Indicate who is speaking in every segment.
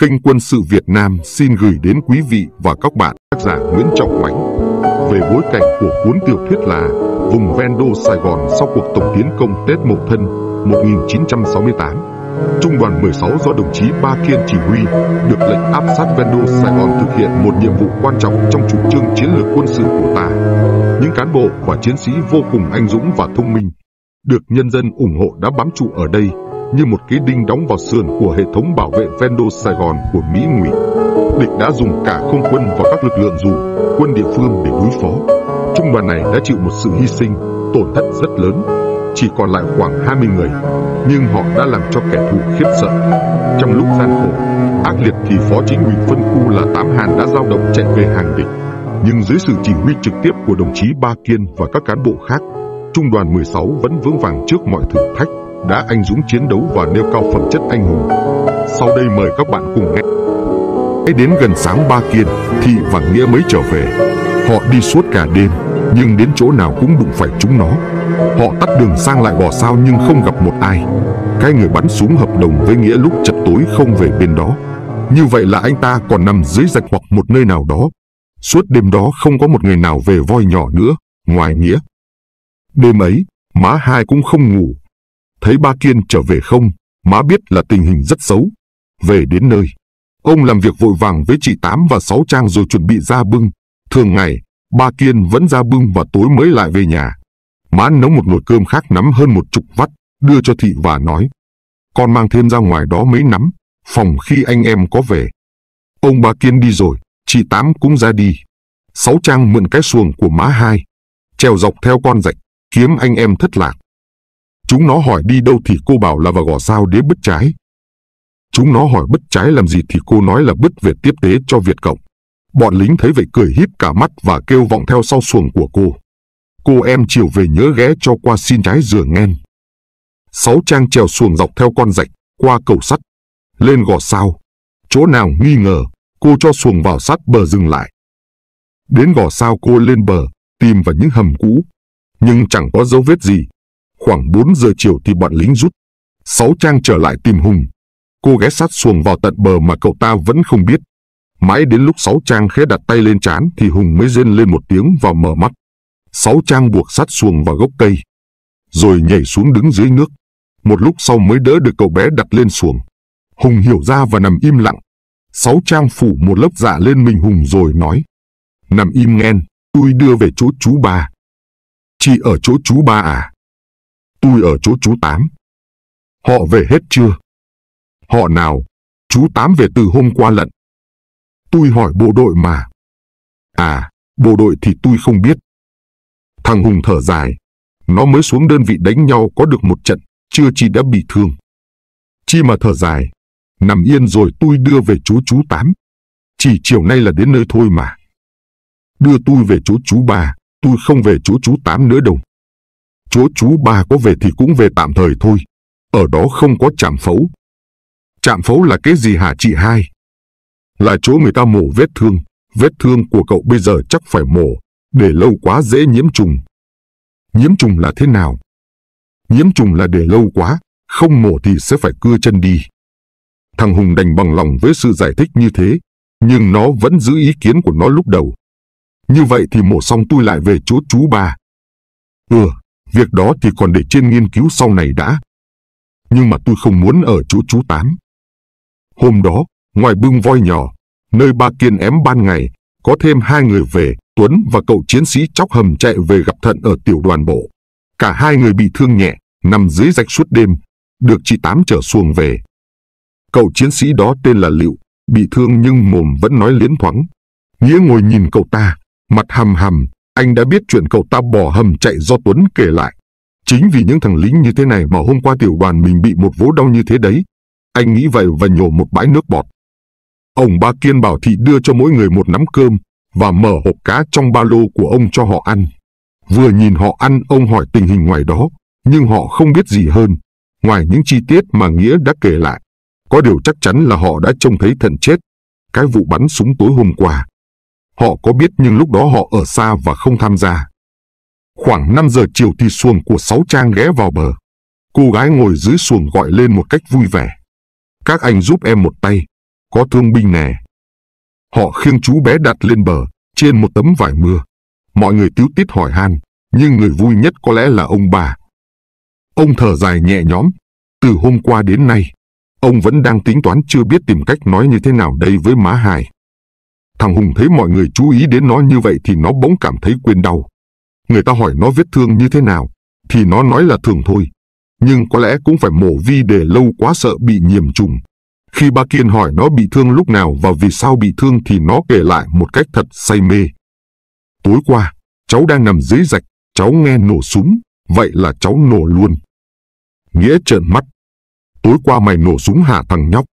Speaker 1: Kênh Quân sự Việt Nam xin gửi đến quý vị và các bạn tác giả Nguyễn Trọng Mãnh về bối cảnh của cuốn tiểu thuyết là Vùng ven đô Sài Gòn sau cuộc tổng tiến công Tết Mậu Thân 1968. Trung đoàn 16 do đồng chí Ba Kiên chỉ huy được lệnh áp sát ven đô Sài Gòn thực hiện một nhiệm vụ quan trọng trong chủ trương chiến lược quân sự của ta. Những cán bộ và chiến sĩ vô cùng anh dũng và thông minh được nhân dân ủng hộ đã bám trụ ở đây như một cái đinh đóng vào sườn của hệ thống bảo vệ Vendo Sài Gòn của Mỹ ngụy. Địch đã dùng cả không quân và các lực lượng dù quân địa phương để đối phó. Trung đoàn này đã chịu một sự hy sinh, tổn thất rất lớn, chỉ còn lại khoảng 20 người, nhưng họ đã làm cho kẻ thù khiếp sợ. Trong lúc gian khổ, ác liệt thì phó chính ủy phân khu là Tám Hàn đã giao động chạy về hàng địch. Nhưng dưới sự chỉ huy trực tiếp của đồng chí Ba Kiên và các cán bộ khác, Trung đoàn 16 vẫn vững vàng trước mọi thử thách đã anh dũng chiến đấu và nêu cao phẩm chất anh hùng. Sau đây mời các bạn cùng nghe. Hãy đến gần sáng Ba Kiên, Thị và Nghĩa mới trở về. Họ đi suốt cả đêm, nhưng đến chỗ nào cũng đụng phải chúng nó. Họ tắt đường sang lại gò sao nhưng không gặp một ai. Cái người bắn súng hợp đồng với Nghĩa lúc chật tối không về bên đó. Như vậy là anh ta còn nằm dưới rạch hoặc một nơi nào đó. Suốt đêm đó không có một người nào về voi nhỏ nữa, ngoài Nghĩa. Đêm ấy, má hai cũng không ngủ Thấy ba Kiên trở về không, má biết là tình hình rất xấu. Về đến nơi, ông làm việc vội vàng với chị Tám và sáu Trang rồi chuẩn bị ra bưng. Thường ngày, ba Kiên vẫn ra bưng và tối mới lại về nhà. Má nấu một nồi cơm khác nắm hơn một chục vắt, đưa cho thị và nói. Con mang thêm ra ngoài đó mấy nắm, phòng khi anh em có về. Ông ba Kiên đi rồi, chị Tám cũng ra đi. Sáu Trang mượn cái xuồng của má hai, treo dọc theo con rạch, kiếm anh em thất lạc. Chúng nó hỏi đi đâu thì cô bảo là vào gò sao đế bứt trái. Chúng nó hỏi bứt trái làm gì thì cô nói là bứt về tiếp tế cho Việt Cộng. Bọn lính thấy vậy cười híp cả mắt và kêu vọng theo sau xuồng của cô. Cô em chiều về nhớ ghé cho qua xin trái dừa ngen. Sáu trang trèo xuồng dọc theo con rạch, qua cầu sắt, lên gò sao. Chỗ nào nghi ngờ, cô cho xuồng vào sát bờ dừng lại. Đến gò sao cô lên bờ, tìm vào những hầm cũ. Nhưng chẳng có dấu vết gì, Khoảng 4 giờ chiều thì bọn lính rút. Sáu Trang trở lại tìm Hùng. Cô ghé sát xuồng vào tận bờ mà cậu ta vẫn không biết. Mãi đến lúc Sáu Trang khẽ đặt tay lên chán thì Hùng mới rên lên một tiếng và mở mắt. Sáu Trang buộc sát xuồng vào gốc cây. Rồi nhảy xuống đứng dưới nước. Một lúc sau mới đỡ được cậu bé đặt lên xuồng. Hùng hiểu ra và nằm im lặng. Sáu Trang phủ một lớp dạ lên mình Hùng rồi nói. Nằm im nghen, tôi đưa về chỗ chú ba. Chị ở chỗ chú ba à? tôi ở chỗ chú Tám. Họ về hết chưa? Họ nào? Chú Tám về từ hôm qua lận. Tôi hỏi bộ đội mà. À, bộ đội thì tôi không biết. Thằng Hùng thở dài. Nó mới xuống đơn vị đánh nhau có được một trận, chưa chi đã bị thương. Chi mà thở dài. Nằm yên rồi tôi đưa về chú chú Tám. Chỉ chiều nay là đến nơi thôi mà. Đưa tôi về chú chú ba tôi không về chú chú Tám nữa đâu chúa chú ba có về thì cũng về tạm thời thôi, ở đó không có chạm phẫu. Chạm phẫu là cái gì hả chị hai? Là chỗ người ta mổ vết thương, vết thương của cậu bây giờ chắc phải mổ, để lâu quá dễ nhiễm trùng. Nhiễm trùng là thế nào? Nhiễm trùng là để lâu quá, không mổ thì sẽ phải cưa chân đi. Thằng Hùng đành bằng lòng với sự giải thích như thế, nhưng nó vẫn giữ ý kiến của nó lúc đầu. Như vậy thì mổ xong tôi lại về chỗ chú ba Ừ, Việc đó thì còn để trên nghiên cứu sau này đã. Nhưng mà tôi không muốn ở chỗ chú Tám. Hôm đó, ngoài bưng voi nhỏ, nơi ba Kiên ém ban ngày, có thêm hai người về, Tuấn và cậu chiến sĩ chóc hầm chạy về gặp Thận ở tiểu đoàn bộ. Cả hai người bị thương nhẹ, nằm dưới rạch suốt đêm, được chị Tám trở xuồng về. Cậu chiến sĩ đó tên là Liệu, bị thương nhưng mồm vẫn nói liến thoáng. Nghĩa ngồi nhìn cậu ta, mặt hầm hầm, anh đã biết chuyện cậu ta bỏ hầm chạy do Tuấn kể lại. Chính vì những thằng lính như thế này mà hôm qua tiểu đoàn mình bị một vố đau như thế đấy. Anh nghĩ vậy và nhổ một bãi nước bọt. Ông ba Kiên bảo thị đưa cho mỗi người một nắm cơm và mở hộp cá trong ba lô của ông cho họ ăn. Vừa nhìn họ ăn ông hỏi tình hình ngoài đó, nhưng họ không biết gì hơn, ngoài những chi tiết mà Nghĩa đã kể lại. Có điều chắc chắn là họ đã trông thấy thận chết. Cái vụ bắn súng tối hôm qua, Họ có biết nhưng lúc đó họ ở xa và không tham gia. Khoảng 5 giờ chiều thì xuồng của sáu trang ghé vào bờ. Cô gái ngồi dưới xuồng gọi lên một cách vui vẻ. Các anh giúp em một tay, có thương binh nè. Họ khiêng chú bé đặt lên bờ, trên một tấm vải mưa. Mọi người tiếu tít hỏi han, nhưng người vui nhất có lẽ là ông bà. Ông thở dài nhẹ nhõm, từ hôm qua đến nay, ông vẫn đang tính toán chưa biết tìm cách nói như thế nào đây với má hài Thằng Hùng thấy mọi người chú ý đến nó như vậy thì nó bỗng cảm thấy quên đau. Người ta hỏi nó vết thương như thế nào, thì nó nói là thường thôi. Nhưng có lẽ cũng phải mổ vi để lâu quá sợ bị nhiễm trùng. Khi ba Kiên hỏi nó bị thương lúc nào và vì sao bị thương thì nó kể lại một cách thật say mê. Tối qua, cháu đang nằm dưới rạch, cháu nghe nổ súng, vậy là cháu nổ luôn. Nghĩa trợn mắt. Tối qua mày nổ súng hả thằng nhóc?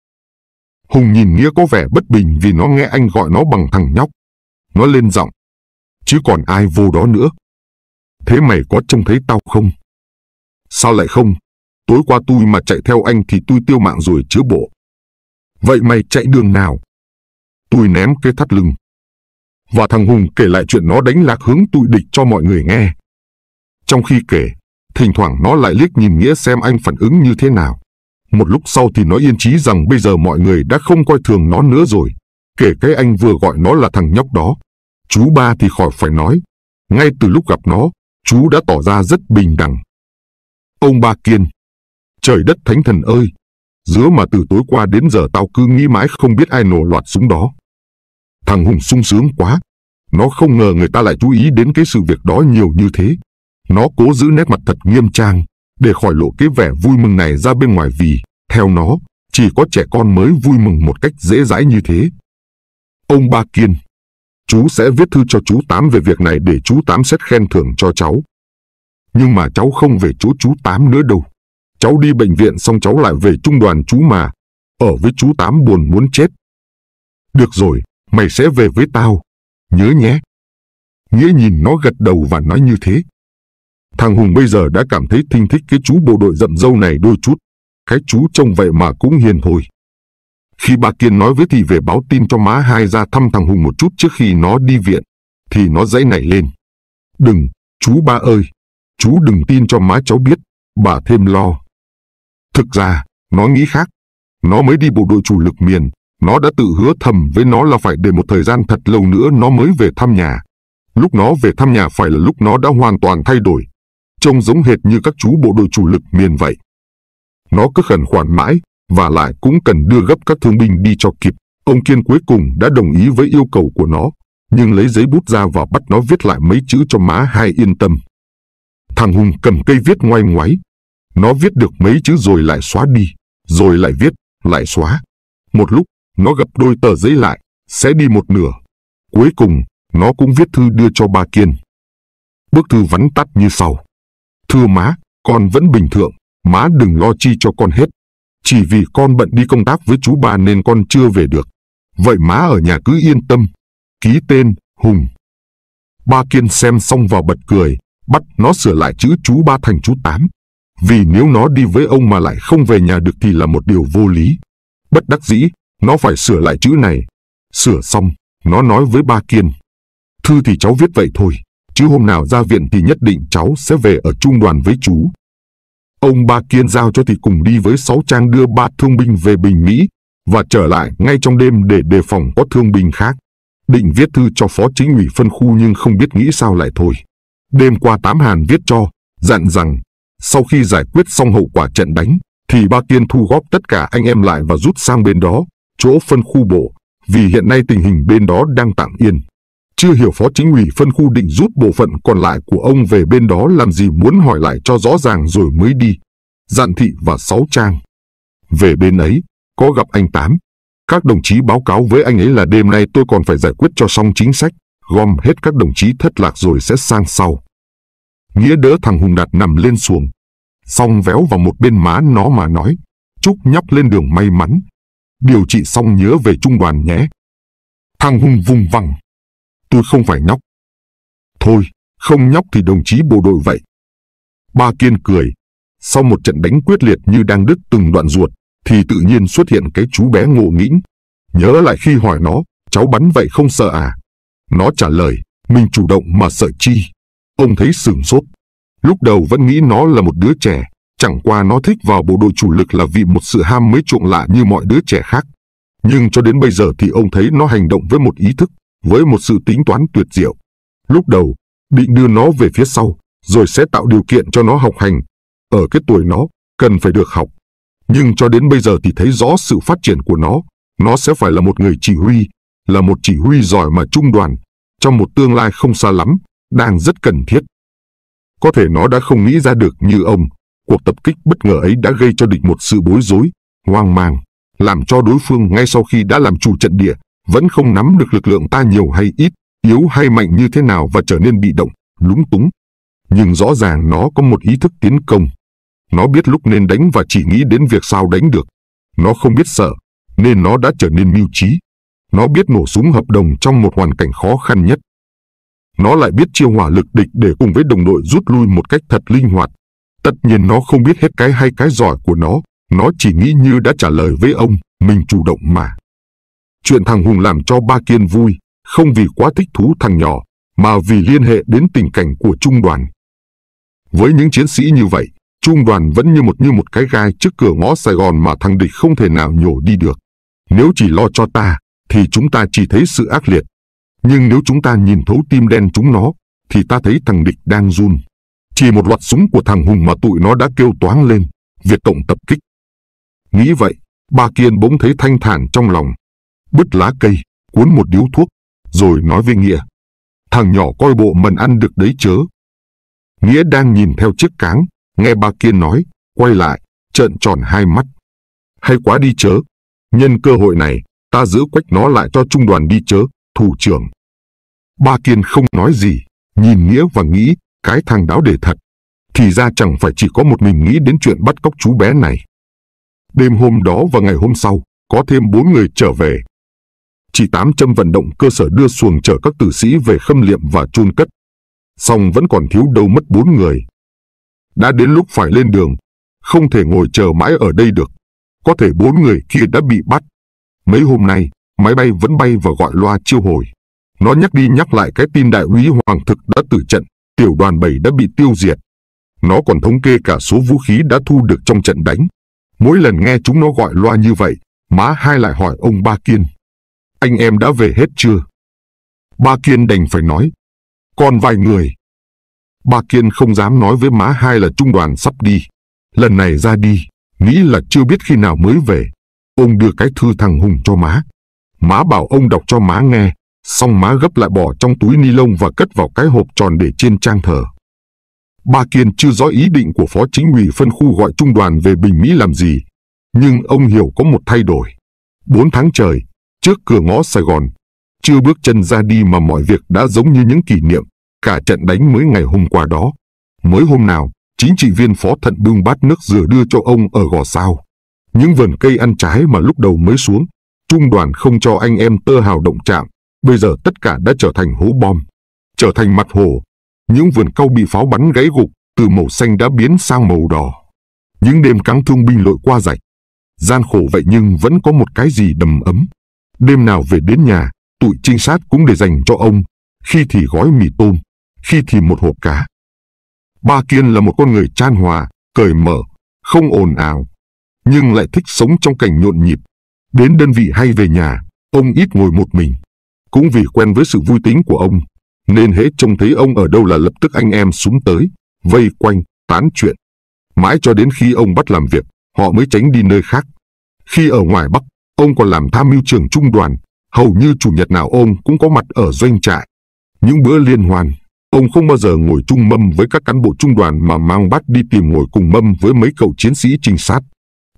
Speaker 1: Hùng nhìn Nghĩa có vẻ bất bình vì nó nghe anh gọi nó bằng thằng nhóc. Nó lên giọng. Chứ còn ai vô đó nữa. Thế mày có trông thấy tao không? Sao lại không? Tối qua tôi mà chạy theo anh thì tôi tiêu mạng rồi chứ bộ. Vậy mày chạy đường nào? Tôi ném cái thắt lưng. Và thằng Hùng kể lại chuyện nó đánh lạc hướng tụi địch cho mọi người nghe. Trong khi kể, thỉnh thoảng nó lại liếc nhìn Nghĩa xem anh phản ứng như thế nào. Một lúc sau thì nói yên chí rằng bây giờ mọi người đã không coi thường nó nữa rồi. Kể cái anh vừa gọi nó là thằng nhóc đó. Chú ba thì khỏi phải nói. Ngay từ lúc gặp nó, chú đã tỏ ra rất bình đẳng. Ông ba kiên. Trời đất thánh thần ơi! Dứa mà từ tối qua đến giờ tao cứ nghĩ mãi không biết ai nổ loạt súng đó. Thằng Hùng sung sướng quá. Nó không ngờ người ta lại chú ý đến cái sự việc đó nhiều như thế. Nó cố giữ nét mặt thật nghiêm trang, để khỏi lộ cái vẻ vui mừng này ra bên ngoài vì, theo nó, chỉ có trẻ con mới vui mừng một cách dễ dãi như thế. Ông Ba Kiên Chú sẽ viết thư cho chú Tám về việc này để chú Tám xét khen thưởng cho cháu. Nhưng mà cháu không về chỗ chú Tám nữa đâu. Cháu đi bệnh viện xong cháu lại về trung đoàn chú mà. Ở với chú Tám buồn muốn chết. Được rồi, mày sẽ về với tao. Nhớ nhé. Nghĩa nhìn nó gật đầu và nói như thế. Thằng Hùng bây giờ đã cảm thấy thinh thích cái chú bộ đội rậm dâu này đôi chút. Cái chú trông vậy mà cũng hiền hồi. Khi bà Kiên nói với thì về báo tin cho má hai ra thăm thằng Hùng một chút trước khi nó đi viện, thì nó dãy nảy lên. Đừng, chú ba ơi, chú đừng tin cho má cháu biết, bà thêm lo. Thực ra, nó nghĩ khác. Nó mới đi bộ đội chủ lực miền, nó đã tự hứa thầm với nó là phải để một thời gian thật lâu nữa nó mới về thăm nhà. Lúc nó về thăm nhà phải là lúc nó đã hoàn toàn thay đổi, trông giống hệt như các chú bộ đội chủ lực miền vậy. Nó cứ khẩn khoản mãi và lại cũng cần đưa gấp các thương binh đi cho kịp. Ông Kiên cuối cùng đã đồng ý với yêu cầu của nó, nhưng lấy giấy bút ra và bắt nó viết lại mấy chữ cho má hai yên tâm. Thằng Hùng cầm cây viết ngoay ngoáy. Nó viết được mấy chữ rồi lại xóa đi, rồi lại viết, lại xóa. Một lúc, nó gặp đôi tờ giấy lại, sẽ đi một nửa. Cuối cùng, nó cũng viết thư đưa cho ba Kiên. Bức thư vắn tắt như sau. Thưa má, con vẫn bình thường, má đừng lo chi cho con hết. Chỉ vì con bận đi công tác với chú bà nên con chưa về được. Vậy má ở nhà cứ yên tâm. Ký tên, Hùng. Ba Kiên xem xong vào bật cười, bắt nó sửa lại chữ chú ba thành chú tám. Vì nếu nó đi với ông mà lại không về nhà được thì là một điều vô lý. Bất đắc dĩ, nó phải sửa lại chữ này. Sửa xong, nó nói với ba Kiên. Thư thì cháu viết vậy thôi, chứ hôm nào ra viện thì nhất định cháu sẽ về ở trung đoàn với chú. Ông Ba Kiên giao cho thì cùng đi với sáu trang đưa ba thương binh về Bình Mỹ và trở lại ngay trong đêm để đề phòng có thương binh khác. Định viết thư cho phó chính ủy phân khu nhưng không biết nghĩ sao lại thôi. Đêm qua Tám Hàn viết cho, dặn rằng sau khi giải quyết xong hậu quả trận đánh thì Ba Kiên thu góp tất cả anh em lại và rút sang bên đó, chỗ phân khu bộ, vì hiện nay tình hình bên đó đang tạm yên chưa hiểu phó chính ủy phân khu định rút bộ phận còn lại của ông về bên đó làm gì muốn hỏi lại cho rõ ràng rồi mới đi. dặn thị và sáu trang. Về bên ấy, có gặp anh Tám. Các đồng chí báo cáo với anh ấy là đêm nay tôi còn phải giải quyết cho xong chính sách, gom hết các đồng chí thất lạc rồi sẽ sang sau. Nghĩa đỡ thằng Hùng Đạt nằm lên xuồng. Xong véo vào một bên má nó mà nói, chúc nhóc lên đường may mắn. Điều trị xong nhớ về trung đoàn nhé. Thằng Hùng vùng vằng, tôi không phải nhóc. Thôi, không nhóc thì đồng chí bộ đội vậy. Ba Kiên cười. Sau một trận đánh quyết liệt như đang đứt từng đoạn ruột, thì tự nhiên xuất hiện cái chú bé ngộ nghĩnh. Nhớ lại khi hỏi nó, cháu bắn vậy không sợ à? Nó trả lời, mình chủ động mà sợ chi. Ông thấy sừng sốt. Lúc đầu vẫn nghĩ nó là một đứa trẻ, chẳng qua nó thích vào bộ đội chủ lực là vì một sự ham mới chuộng lạ như mọi đứa trẻ khác. Nhưng cho đến bây giờ thì ông thấy nó hành động với một ý thức với một sự tính toán tuyệt diệu. Lúc đầu, định đưa nó về phía sau, rồi sẽ tạo điều kiện cho nó học hành. Ở cái tuổi nó, cần phải được học. Nhưng cho đến bây giờ thì thấy rõ sự phát triển của nó. Nó sẽ phải là một người chỉ huy, là một chỉ huy giỏi mà trung đoàn, trong một tương lai không xa lắm, đang rất cần thiết. Có thể nó đã không nghĩ ra được như ông, cuộc tập kích bất ngờ ấy đã gây cho địch một sự bối rối, hoang mang, làm cho đối phương ngay sau khi đã làm chủ trận địa, vẫn không nắm được lực lượng ta nhiều hay ít, yếu hay mạnh như thế nào và trở nên bị động, lúng túng. Nhưng rõ ràng nó có một ý thức tiến công. Nó biết lúc nên đánh và chỉ nghĩ đến việc sao đánh được. Nó không biết sợ, nên nó đã trở nên mưu trí. Nó biết nổ súng hợp đồng trong một hoàn cảnh khó khăn nhất. Nó lại biết chiêu hỏa lực địch để cùng với đồng đội rút lui một cách thật linh hoạt. Tất nhiên nó không biết hết cái hay cái giỏi của nó, nó chỉ nghĩ như đã trả lời với ông, mình chủ động mà. Chuyện thằng Hùng làm cho ba Kiên vui, không vì quá thích thú thằng nhỏ, mà vì liên hệ đến tình cảnh của trung đoàn. Với những chiến sĩ như vậy, trung đoàn vẫn như một như một cái gai trước cửa ngõ Sài Gòn mà thằng địch không thể nào nhổ đi được. Nếu chỉ lo cho ta, thì chúng ta chỉ thấy sự ác liệt. Nhưng nếu chúng ta nhìn thấu tim đen chúng nó, thì ta thấy thằng địch đang run. Chỉ một loạt súng của thằng Hùng mà tụi nó đã kêu toáng lên, Việt Cộng tập kích. Nghĩ vậy, ba Kiên bỗng thấy thanh thản trong lòng, bứt lá cây, cuốn một điếu thuốc, rồi nói với Nghĩa. Thằng nhỏ coi bộ mần ăn được đấy chớ. Nghĩa đang nhìn theo chiếc cáng, nghe ba kia nói, quay lại, trợn tròn hai mắt. Hay quá đi chớ, nhân cơ hội này, ta giữ quách nó lại cho trung đoàn đi chớ, thủ trưởng. Ba Kiên không nói gì, nhìn Nghĩa và nghĩ, cái thằng đáo để thật. Thì ra chẳng phải chỉ có một mình nghĩ đến chuyện bắt cóc chú bé này. Đêm hôm đó và ngày hôm sau, có thêm bốn người trở về, chỉ Tám châm vận động cơ sở đưa xuồng chở các tử sĩ về khâm liệm và chôn cất. Xong vẫn còn thiếu đâu mất bốn người. Đã đến lúc phải lên đường, không thể ngồi chờ mãi ở đây được. Có thể bốn người kia đã bị bắt. Mấy hôm nay, máy bay vẫn bay và gọi loa chiêu hồi. Nó nhắc đi nhắc lại cái tin đại úy Hoàng Thực đã tử trận, tiểu đoàn 7 đã bị tiêu diệt. Nó còn thống kê cả số vũ khí đã thu được trong trận đánh. Mỗi lần nghe chúng nó gọi loa như vậy, má hai lại hỏi ông Ba Kiên anh em đã về hết chưa? Ba Kiên đành phải nói, còn vài người. Ba Kiên không dám nói với má hai là trung đoàn sắp đi. Lần này ra đi, nghĩ là chưa biết khi nào mới về. Ông đưa cái thư thằng Hùng cho má. Má bảo ông đọc cho má nghe, xong má gấp lại bỏ trong túi ni lông và cất vào cái hộp tròn để trên trang thờ. Ba Kiên chưa rõ ý định của phó chính ủy phân khu gọi trung đoàn về Bình Mỹ làm gì, nhưng ông hiểu có một thay đổi. Bốn tháng trời, Trước cửa ngõ Sài Gòn, chưa bước chân ra đi mà mọi việc đã giống như những kỷ niệm, cả trận đánh mới ngày hôm qua đó. Mới hôm nào, chính trị viên phó thận bưng bát nước dừa đưa cho ông ở gò sao. Những vườn cây ăn trái mà lúc đầu mới xuống, trung đoàn không cho anh em tơ hào động chạm, bây giờ tất cả đã trở thành hố bom, trở thành mặt hồ. Những vườn cau bị pháo bắn gãy gục, từ màu xanh đã biến sang màu đỏ. Những đêm cắn thương binh lội qua rạch, gian khổ vậy nhưng vẫn có một cái gì đầm ấm. Đêm nào về đến nhà, tụi trinh sát cũng để dành cho ông, khi thì gói mì tôm, khi thì một hộp cá. Ba Kiên là một con người chan hòa, cởi mở, không ồn ào, nhưng lại thích sống trong cảnh nhộn nhịp. Đến đơn vị hay về nhà, ông ít ngồi một mình. Cũng vì quen với sự vui tính của ông, nên hễ trông thấy ông ở đâu là lập tức anh em súng tới, vây quanh, tán chuyện. Mãi cho đến khi ông bắt làm việc, họ mới tránh đi nơi khác. Khi ở ngoài Bắc, Ông còn làm tham mưu trưởng trung đoàn, hầu như chủ nhật nào ông cũng có mặt ở doanh trại. Những bữa liên hoan, ông không bao giờ ngồi chung mâm với các cán bộ trung đoàn mà mang bát đi tìm ngồi cùng mâm với mấy cậu chiến sĩ trinh sát.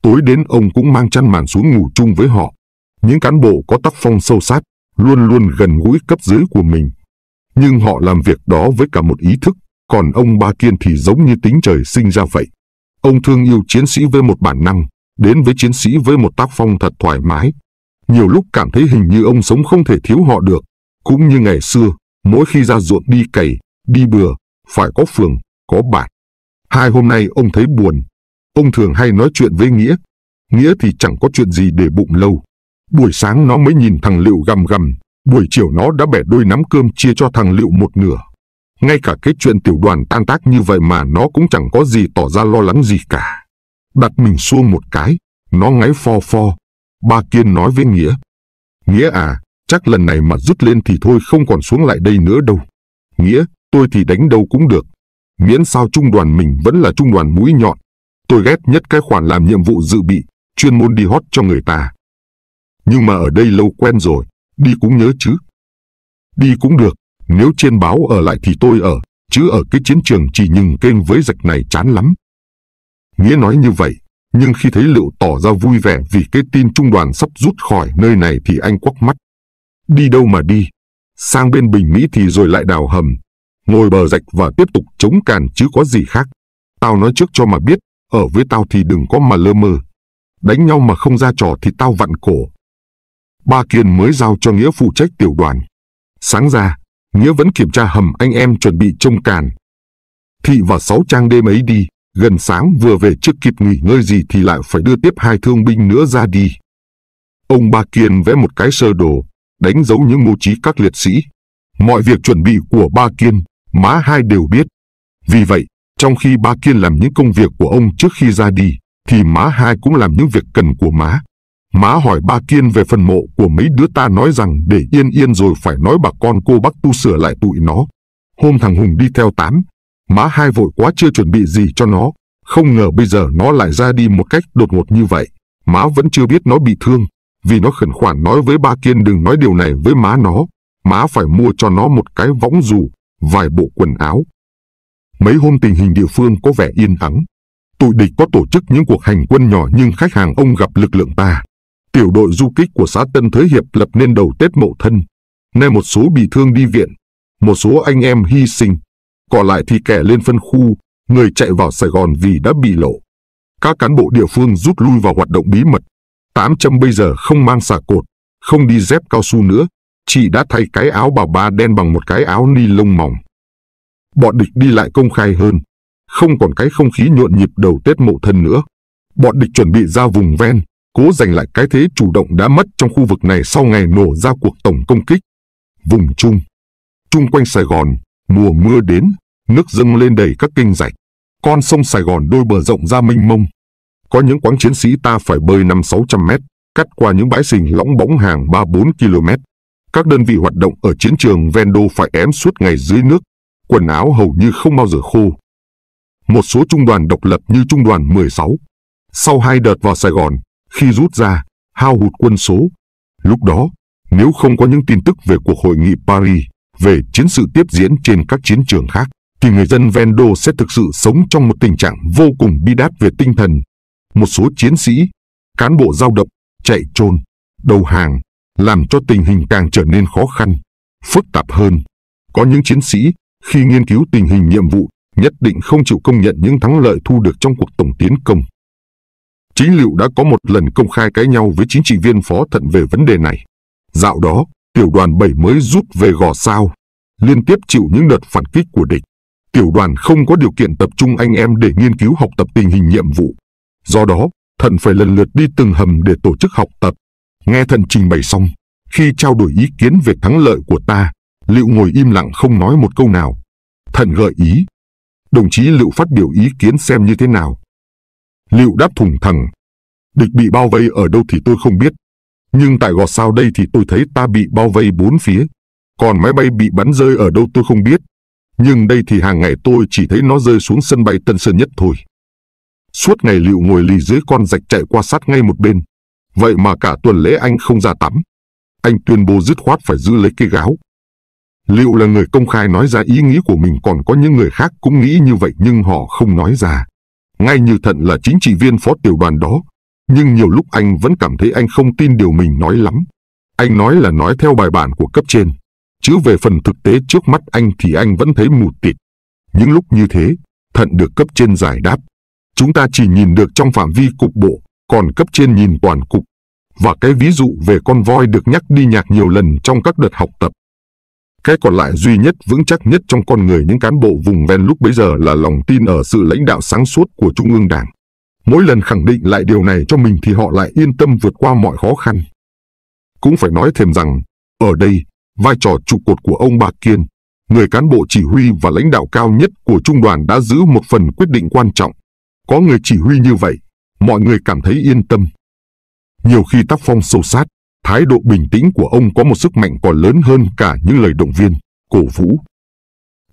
Speaker 1: Tối đến ông cũng mang chăn màn xuống ngủ chung với họ. Những cán bộ có tác phong sâu sát, luôn luôn gần gũi cấp dưới của mình. Nhưng họ làm việc đó với cả một ý thức, còn ông Ba Kiên thì giống như tính trời sinh ra vậy. Ông thương yêu chiến sĩ với một bản năng, đến với chiến sĩ với một tác phong thật thoải mái. Nhiều lúc cảm thấy hình như ông sống không thể thiếu họ được, cũng như ngày xưa, mỗi khi ra ruộng đi cày, đi bừa, phải có phường, có bản. Hai hôm nay ông thấy buồn, ông thường hay nói chuyện với Nghĩa, Nghĩa thì chẳng có chuyện gì để bụng lâu. Buổi sáng nó mới nhìn thằng Liệu gầm gầm, buổi chiều nó đã bẻ đôi nắm cơm chia cho thằng Liệu một nửa. Ngay cả cái chuyện tiểu đoàn tan tác như vậy mà nó cũng chẳng có gì tỏ ra lo lắng gì cả đặt mình xuống một cái, nó ngáy pho pho. Ba Kiên nói với Nghĩa. Nghĩa à, chắc lần này mà rút lên thì thôi không còn xuống lại đây nữa đâu. Nghĩa, tôi thì đánh đâu cũng được. Miễn sao trung đoàn mình vẫn là trung đoàn mũi nhọn. Tôi ghét nhất cái khoản làm nhiệm vụ dự bị, chuyên môn đi hót cho người ta. Nhưng mà ở đây lâu quen rồi, đi cũng nhớ chứ. Đi cũng được, nếu trên báo ở lại thì tôi ở, chứ ở cái chiến trường chỉ nhừng kênh với rạch này chán lắm. Nghĩa nói như vậy, nhưng khi thấy Liệu tỏ ra vui vẻ vì cái tin trung đoàn sắp rút khỏi nơi này thì anh quắc mắt. Đi đâu mà đi? Sang bên Bình Mỹ thì rồi lại đào hầm. Ngồi bờ rạch và tiếp tục chống càn chứ có gì khác. Tao nói trước cho mà biết, ở với tao thì đừng có mà lơ mơ. Đánh nhau mà không ra trò thì tao vặn cổ. Ba Kiên mới giao cho Nghĩa phụ trách tiểu đoàn. Sáng ra, Nghĩa vẫn kiểm tra hầm anh em chuẩn bị trông càn. Thị và sáu trang đêm ấy đi, Gần sáng vừa về trước kịp nghỉ ngơi gì thì lại phải đưa tiếp hai thương binh nữa ra đi. Ông Ba Kiên vẽ một cái sơ đồ, đánh dấu những mưu trí các liệt sĩ. Mọi việc chuẩn bị của Ba Kiên, má hai đều biết. Vì vậy, trong khi Ba Kiên làm những công việc của ông trước khi ra đi, thì má hai cũng làm những việc cần của má. Má hỏi ba Kiên về phần mộ của mấy đứa ta nói rằng để yên yên rồi phải nói bà con cô bác tu sửa lại tụi nó. Hôm thằng Hùng đi theo tám Má hai vội quá chưa chuẩn bị gì cho nó, không ngờ bây giờ nó lại ra đi một cách đột ngột như vậy. Má vẫn chưa biết nó bị thương, vì nó khẩn khoản nói với ba Kiên đừng nói điều này với má nó. Má phải mua cho nó một cái võng dù, vài bộ quần áo. Mấy hôm tình hình địa phương có vẻ yên ắng. Tụi địch có tổ chức những cuộc hành quân nhỏ nhưng khách hàng ông gặp lực lượng ta. Tiểu đội du kích của xã Tân Thới Hiệp lập nên đầu Tết Mậu Thân. Nay một số bị thương đi viện, một số anh em hy sinh, còn lại thì kẻ lên phân khu, người chạy vào Sài Gòn vì đã bị lộ. Các cán bộ địa phương rút lui vào hoạt động bí mật. Tám châm bây giờ không mang xà cột, không đi dép cao su nữa, chỉ đã thay cái áo bà ba đen bằng một cái áo ni lông mỏng. Bọn địch đi lại công khai hơn, không còn cái không khí nhộn nhịp đầu Tết mộ thân nữa. Bọn địch chuẩn bị ra vùng ven, cố giành lại cái thế chủ động đã mất trong khu vực này sau ngày nổ ra cuộc tổng công kích. Vùng Trung Trung quanh Sài Gòn, mùa mưa đến, Nước dâng lên đầy các kinh rạch. Con sông Sài Gòn đôi bờ rộng ra mênh mông. Có những quán chiến sĩ ta phải bơi năm 600 mét, cắt qua những bãi sình lõng bóng hàng 3-4 km. Các đơn vị hoạt động ở chiến trường Vendo phải ém suốt ngày dưới nước, quần áo hầu như không bao giờ khô. Một số trung đoàn độc lập như trung đoàn 16, sau hai đợt vào Sài Gòn, khi rút ra, hao hụt quân số. Lúc đó, nếu không có những tin tức về cuộc hội nghị Paris, về chiến sự tiếp diễn trên các chiến trường khác, thì người dân Vendo sẽ thực sự sống trong một tình trạng vô cùng bi đát về tinh thần. Một số chiến sĩ, cán bộ giao động, chạy trốn, đầu hàng, làm cho tình hình càng trở nên khó khăn, phức tạp hơn. Có những chiến sĩ, khi nghiên cứu tình hình nhiệm vụ, nhất định không chịu công nhận những thắng lợi thu được trong cuộc tổng tiến công. Chính liệu đã có một lần công khai cãi nhau với chính trị viên phó thận về vấn đề này. Dạo đó, tiểu đoàn 7 mới rút về gò sao, liên tiếp chịu những đợt phản kích của địch tiểu đoàn không có điều kiện tập trung anh em để nghiên cứu học tập tình hình nhiệm vụ. Do đó, thần phải lần lượt đi từng hầm để tổ chức học tập. Nghe thần trình bày xong, khi trao đổi ý kiến về thắng lợi của ta, Liệu ngồi im lặng không nói một câu nào. Thần gợi ý. Đồng chí Liệu phát biểu ý kiến xem như thế nào. Liệu đáp thùng thẳng. Địch bị bao vây ở đâu thì tôi không biết. Nhưng tại gò sao đây thì tôi thấy ta bị bao vây bốn phía. Còn máy bay bị bắn rơi ở đâu tôi không biết. Nhưng đây thì hàng ngày tôi chỉ thấy nó rơi xuống sân bay Tân Sơn Nhất thôi. Suốt ngày Liệu ngồi lì dưới con rạch chạy qua sát ngay một bên. Vậy mà cả tuần lễ anh không ra tắm. Anh tuyên bố dứt khoát phải giữ lấy cái gáo. Liệu là người công khai nói ra ý nghĩ của mình còn có những người khác cũng nghĩ như vậy nhưng họ không nói ra. Ngay như thận là chính trị viên phó tiểu đoàn đó. Nhưng nhiều lúc anh vẫn cảm thấy anh không tin điều mình nói lắm. Anh nói là nói theo bài bản của cấp trên. Chứ về phần thực tế trước mắt anh thì anh vẫn thấy mù tịt. Những lúc như thế, thận được cấp trên giải đáp. Chúng ta chỉ nhìn được trong phạm vi cục bộ, còn cấp trên nhìn toàn cục. Và cái ví dụ về con voi được nhắc đi nhạc nhiều lần trong các đợt học tập. Cái còn lại duy nhất vững chắc nhất trong con người những cán bộ vùng ven lúc bấy giờ là lòng tin ở sự lãnh đạo sáng suốt của Trung ương Đảng. Mỗi lần khẳng định lại điều này cho mình thì họ lại yên tâm vượt qua mọi khó khăn. Cũng phải nói thêm rằng, ở đây, vai trò trụ cột của ông Bà Kiên, người cán bộ chỉ huy và lãnh đạo cao nhất của trung đoàn đã giữ một phần quyết định quan trọng. Có người chỉ huy như vậy, mọi người cảm thấy yên tâm. Nhiều khi tác phong sâu sát, thái độ bình tĩnh của ông có một sức mạnh còn lớn hơn cả những lời động viên, cổ vũ.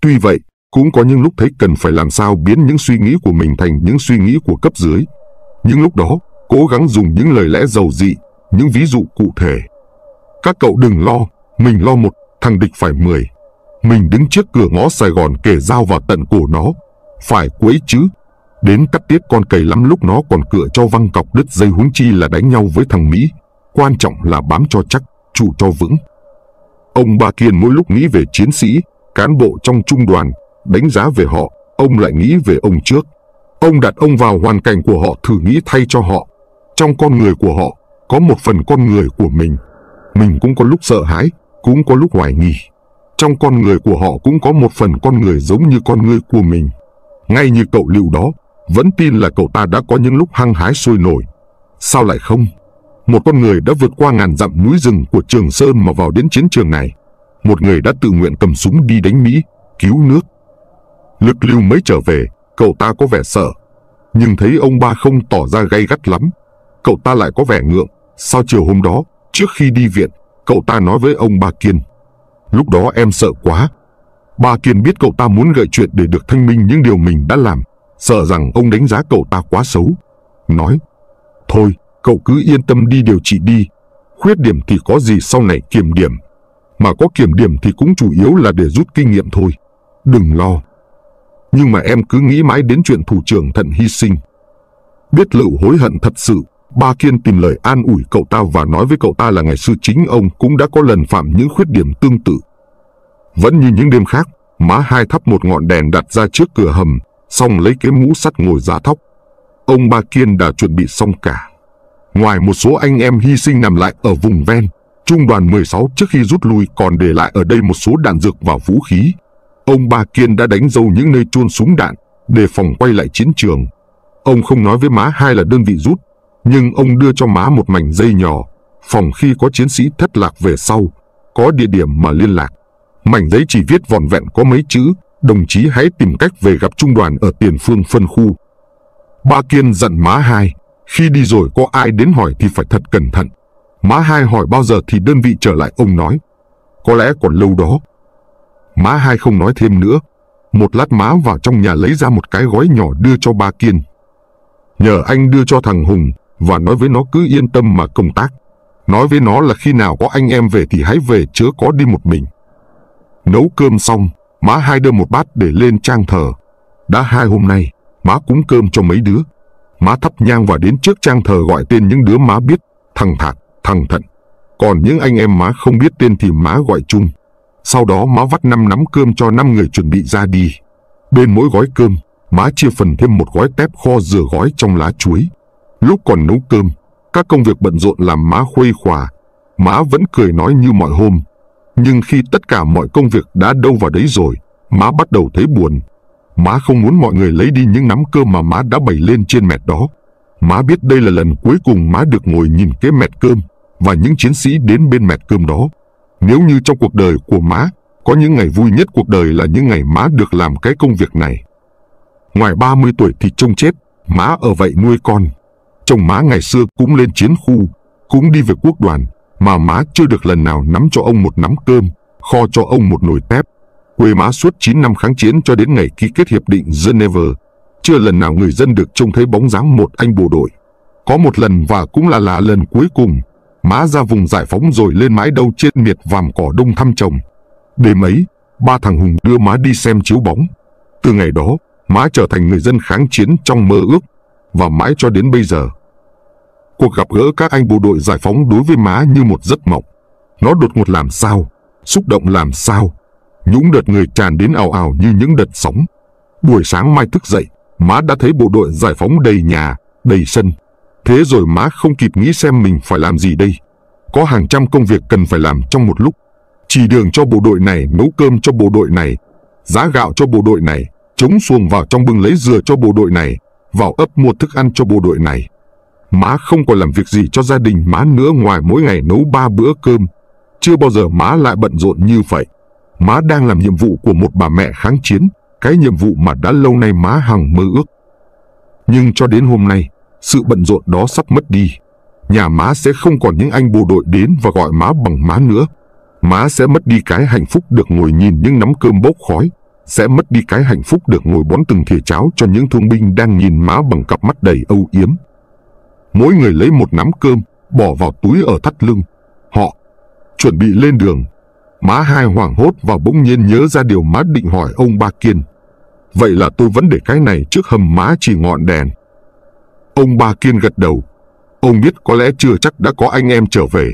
Speaker 1: Tuy vậy, cũng có những lúc thấy cần phải làm sao biến những suy nghĩ của mình thành những suy nghĩ của cấp dưới. Những lúc đó, cố gắng dùng những lời lẽ giàu dị, những ví dụ cụ thể. Các cậu đừng lo, mình lo một, thằng địch phải mười. Mình đứng trước cửa ngõ Sài Gòn kể dao vào tận cổ nó. Phải quấy chứ. Đến cắt tiết con cầy lắm lúc nó còn cửa cho văng cọc đứt dây huống chi là đánh nhau với thằng Mỹ. Quan trọng là bám cho chắc, trụ cho vững. Ông Ba Kiên mỗi lúc nghĩ về chiến sĩ, cán bộ trong trung đoàn, đánh giá về họ, ông lại nghĩ về ông trước. Ông đặt ông vào hoàn cảnh của họ thử nghĩ thay cho họ. Trong con người của họ, có một phần con người của mình. Mình cũng có lúc sợ hãi, cũng có lúc hoài nghi. Trong con người của họ cũng có một phần con người giống như con người của mình. Ngay như cậu Lưu đó, vẫn tin là cậu ta đã có những lúc hăng hái sôi nổi. Sao lại không? Một con người đã vượt qua ngàn dặm núi rừng của Trường Sơn mà vào đến chiến trường này. Một người đã tự nguyện cầm súng đi đánh Mỹ, cứu nước. Lực lưu mới trở về, cậu ta có vẻ sợ. Nhưng thấy ông ba không tỏ ra gay gắt lắm. Cậu ta lại có vẻ ngượng. Sau chiều hôm đó, trước khi đi viện, cậu ta nói với ông bà Kiên. Lúc đó em sợ quá. Bà Kiên biết cậu ta muốn gợi chuyện để được thanh minh những điều mình đã làm, sợ rằng ông đánh giá cậu ta quá xấu. Nói, thôi, cậu cứ yên tâm đi điều trị đi. Khuyết điểm thì có gì sau này kiểm điểm. Mà có kiểm điểm thì cũng chủ yếu là để rút kinh nghiệm thôi. Đừng lo. Nhưng mà em cứ nghĩ mãi đến chuyện thủ trưởng thận hy sinh. Biết lựu hối hận thật sự Ba Kiên tìm lời an ủi cậu ta và nói với cậu ta là ngày xưa chính ông cũng đã có lần phạm những khuyết điểm tương tự. Vẫn như những đêm khác, má hai thắp một ngọn đèn đặt ra trước cửa hầm, xong lấy cái mũ sắt ngồi ra thóc. Ông Ba Kiên đã chuẩn bị xong cả. Ngoài một số anh em hy sinh nằm lại ở vùng ven, trung đoàn 16 trước khi rút lui còn để lại ở đây một số đạn dược và vũ khí. Ông Ba Kiên đã đánh dấu những nơi chôn súng đạn để phòng quay lại chiến trường. Ông không nói với má hai là đơn vị rút nhưng ông đưa cho má một mảnh dây nhỏ, phòng khi có chiến sĩ thất lạc về sau, có địa điểm mà liên lạc. Mảnh giấy chỉ viết vòn vẹn có mấy chữ, đồng chí hãy tìm cách về gặp trung đoàn ở tiền phương phân khu. Ba Kiên dặn má hai, khi đi rồi có ai đến hỏi thì phải thật cẩn thận. Má hai hỏi bao giờ thì đơn vị trở lại ông nói. Có lẽ còn lâu đó. Má hai không nói thêm nữa. Một lát má vào trong nhà lấy ra một cái gói nhỏ đưa cho ba Kiên. Nhờ anh đưa cho thằng Hùng, và nói với nó cứ yên tâm mà công tác. Nói với nó là khi nào có anh em về thì hãy về chớ có đi một mình. Nấu cơm xong, má hai đưa một bát để lên trang thờ. Đã hai hôm nay, má cúng cơm cho mấy đứa. Má thắp nhang và đến trước trang thờ gọi tên những đứa má biết, thằng Thạc, thằng Thận. Còn những anh em má không biết tên thì má gọi chung. Sau đó má vắt năm nắm cơm cho năm người chuẩn bị ra đi. Bên mỗi gói cơm, má chia phần thêm một gói tép kho dừa gói trong lá chuối. Lúc còn nấu cơm, các công việc bận rộn làm má khuây khỏa, má vẫn cười nói như mọi hôm. Nhưng khi tất cả mọi công việc đã đâu vào đấy rồi, má bắt đầu thấy buồn. Má không muốn mọi người lấy đi những nắm cơm mà má đã bày lên trên mẹt đó. Má biết đây là lần cuối cùng má được ngồi nhìn cái mẹt cơm và những chiến sĩ đến bên mẹt cơm đó. Nếu như trong cuộc đời của má, có những ngày vui nhất cuộc đời là những ngày má được làm cái công việc này. Ngoài 30 tuổi thì trông chết, má ở vậy nuôi con, chồng má ngày xưa cũng lên chiến khu, cũng đi về quốc đoàn, mà má chưa được lần nào nắm cho ông một nắm cơm, kho cho ông một nồi tép. Quê má suốt 9 năm kháng chiến cho đến ngày ký kết hiệp định Geneva, chưa lần nào người dân được trông thấy bóng dáng một anh bộ đội. Có một lần và cũng là là lần cuối cùng, má ra vùng giải phóng rồi lên mái đâu trên miệt vàm cỏ đông thăm chồng. Đêm ấy, ba thằng Hùng đưa má đi xem chiếu bóng. Từ ngày đó, má trở thành người dân kháng chiến trong mơ ước và mãi cho đến bây giờ cuộc gặp gỡ các anh bộ đội giải phóng đối với má như một giấc mộng. Nó đột ngột làm sao, xúc động làm sao. Những đợt người tràn đến ảo ảo như những đợt sóng. Buổi sáng mai thức dậy, má đã thấy bộ đội giải phóng đầy nhà, đầy sân. Thế rồi má không kịp nghĩ xem mình phải làm gì đây. Có hàng trăm công việc cần phải làm trong một lúc. Chỉ đường cho bộ đội này, nấu cơm cho bộ đội này, giá gạo cho bộ đội này, chống xuồng vào trong bưng lấy dừa cho bộ đội này, vào ấp mua thức ăn cho bộ đội này. Má không còn làm việc gì cho gia đình má nữa ngoài mỗi ngày nấu ba bữa cơm. Chưa bao giờ má lại bận rộn như vậy. Má đang làm nhiệm vụ của một bà mẹ kháng chiến, cái nhiệm vụ mà đã lâu nay má hằng mơ ước. Nhưng cho đến hôm nay, sự bận rộn đó sắp mất đi. Nhà má sẽ không còn những anh bộ đội đến và gọi má bằng má nữa. Má sẽ mất đi cái hạnh phúc được ngồi nhìn những nắm cơm bốc khói, sẽ mất đi cái hạnh phúc được ngồi bón từng thìa cháo cho những thương binh đang nhìn má bằng cặp mắt đầy âu yếm mỗi người lấy một nắm cơm, bỏ vào túi ở thắt lưng. Họ chuẩn bị lên đường. Má hai hoảng hốt và bỗng nhiên nhớ ra điều má định hỏi ông Ba Kiên. Vậy là tôi vẫn để cái này trước hầm má chỉ ngọn đèn. Ông Ba Kiên gật đầu. Ông biết có lẽ chưa chắc đã có anh em trở về.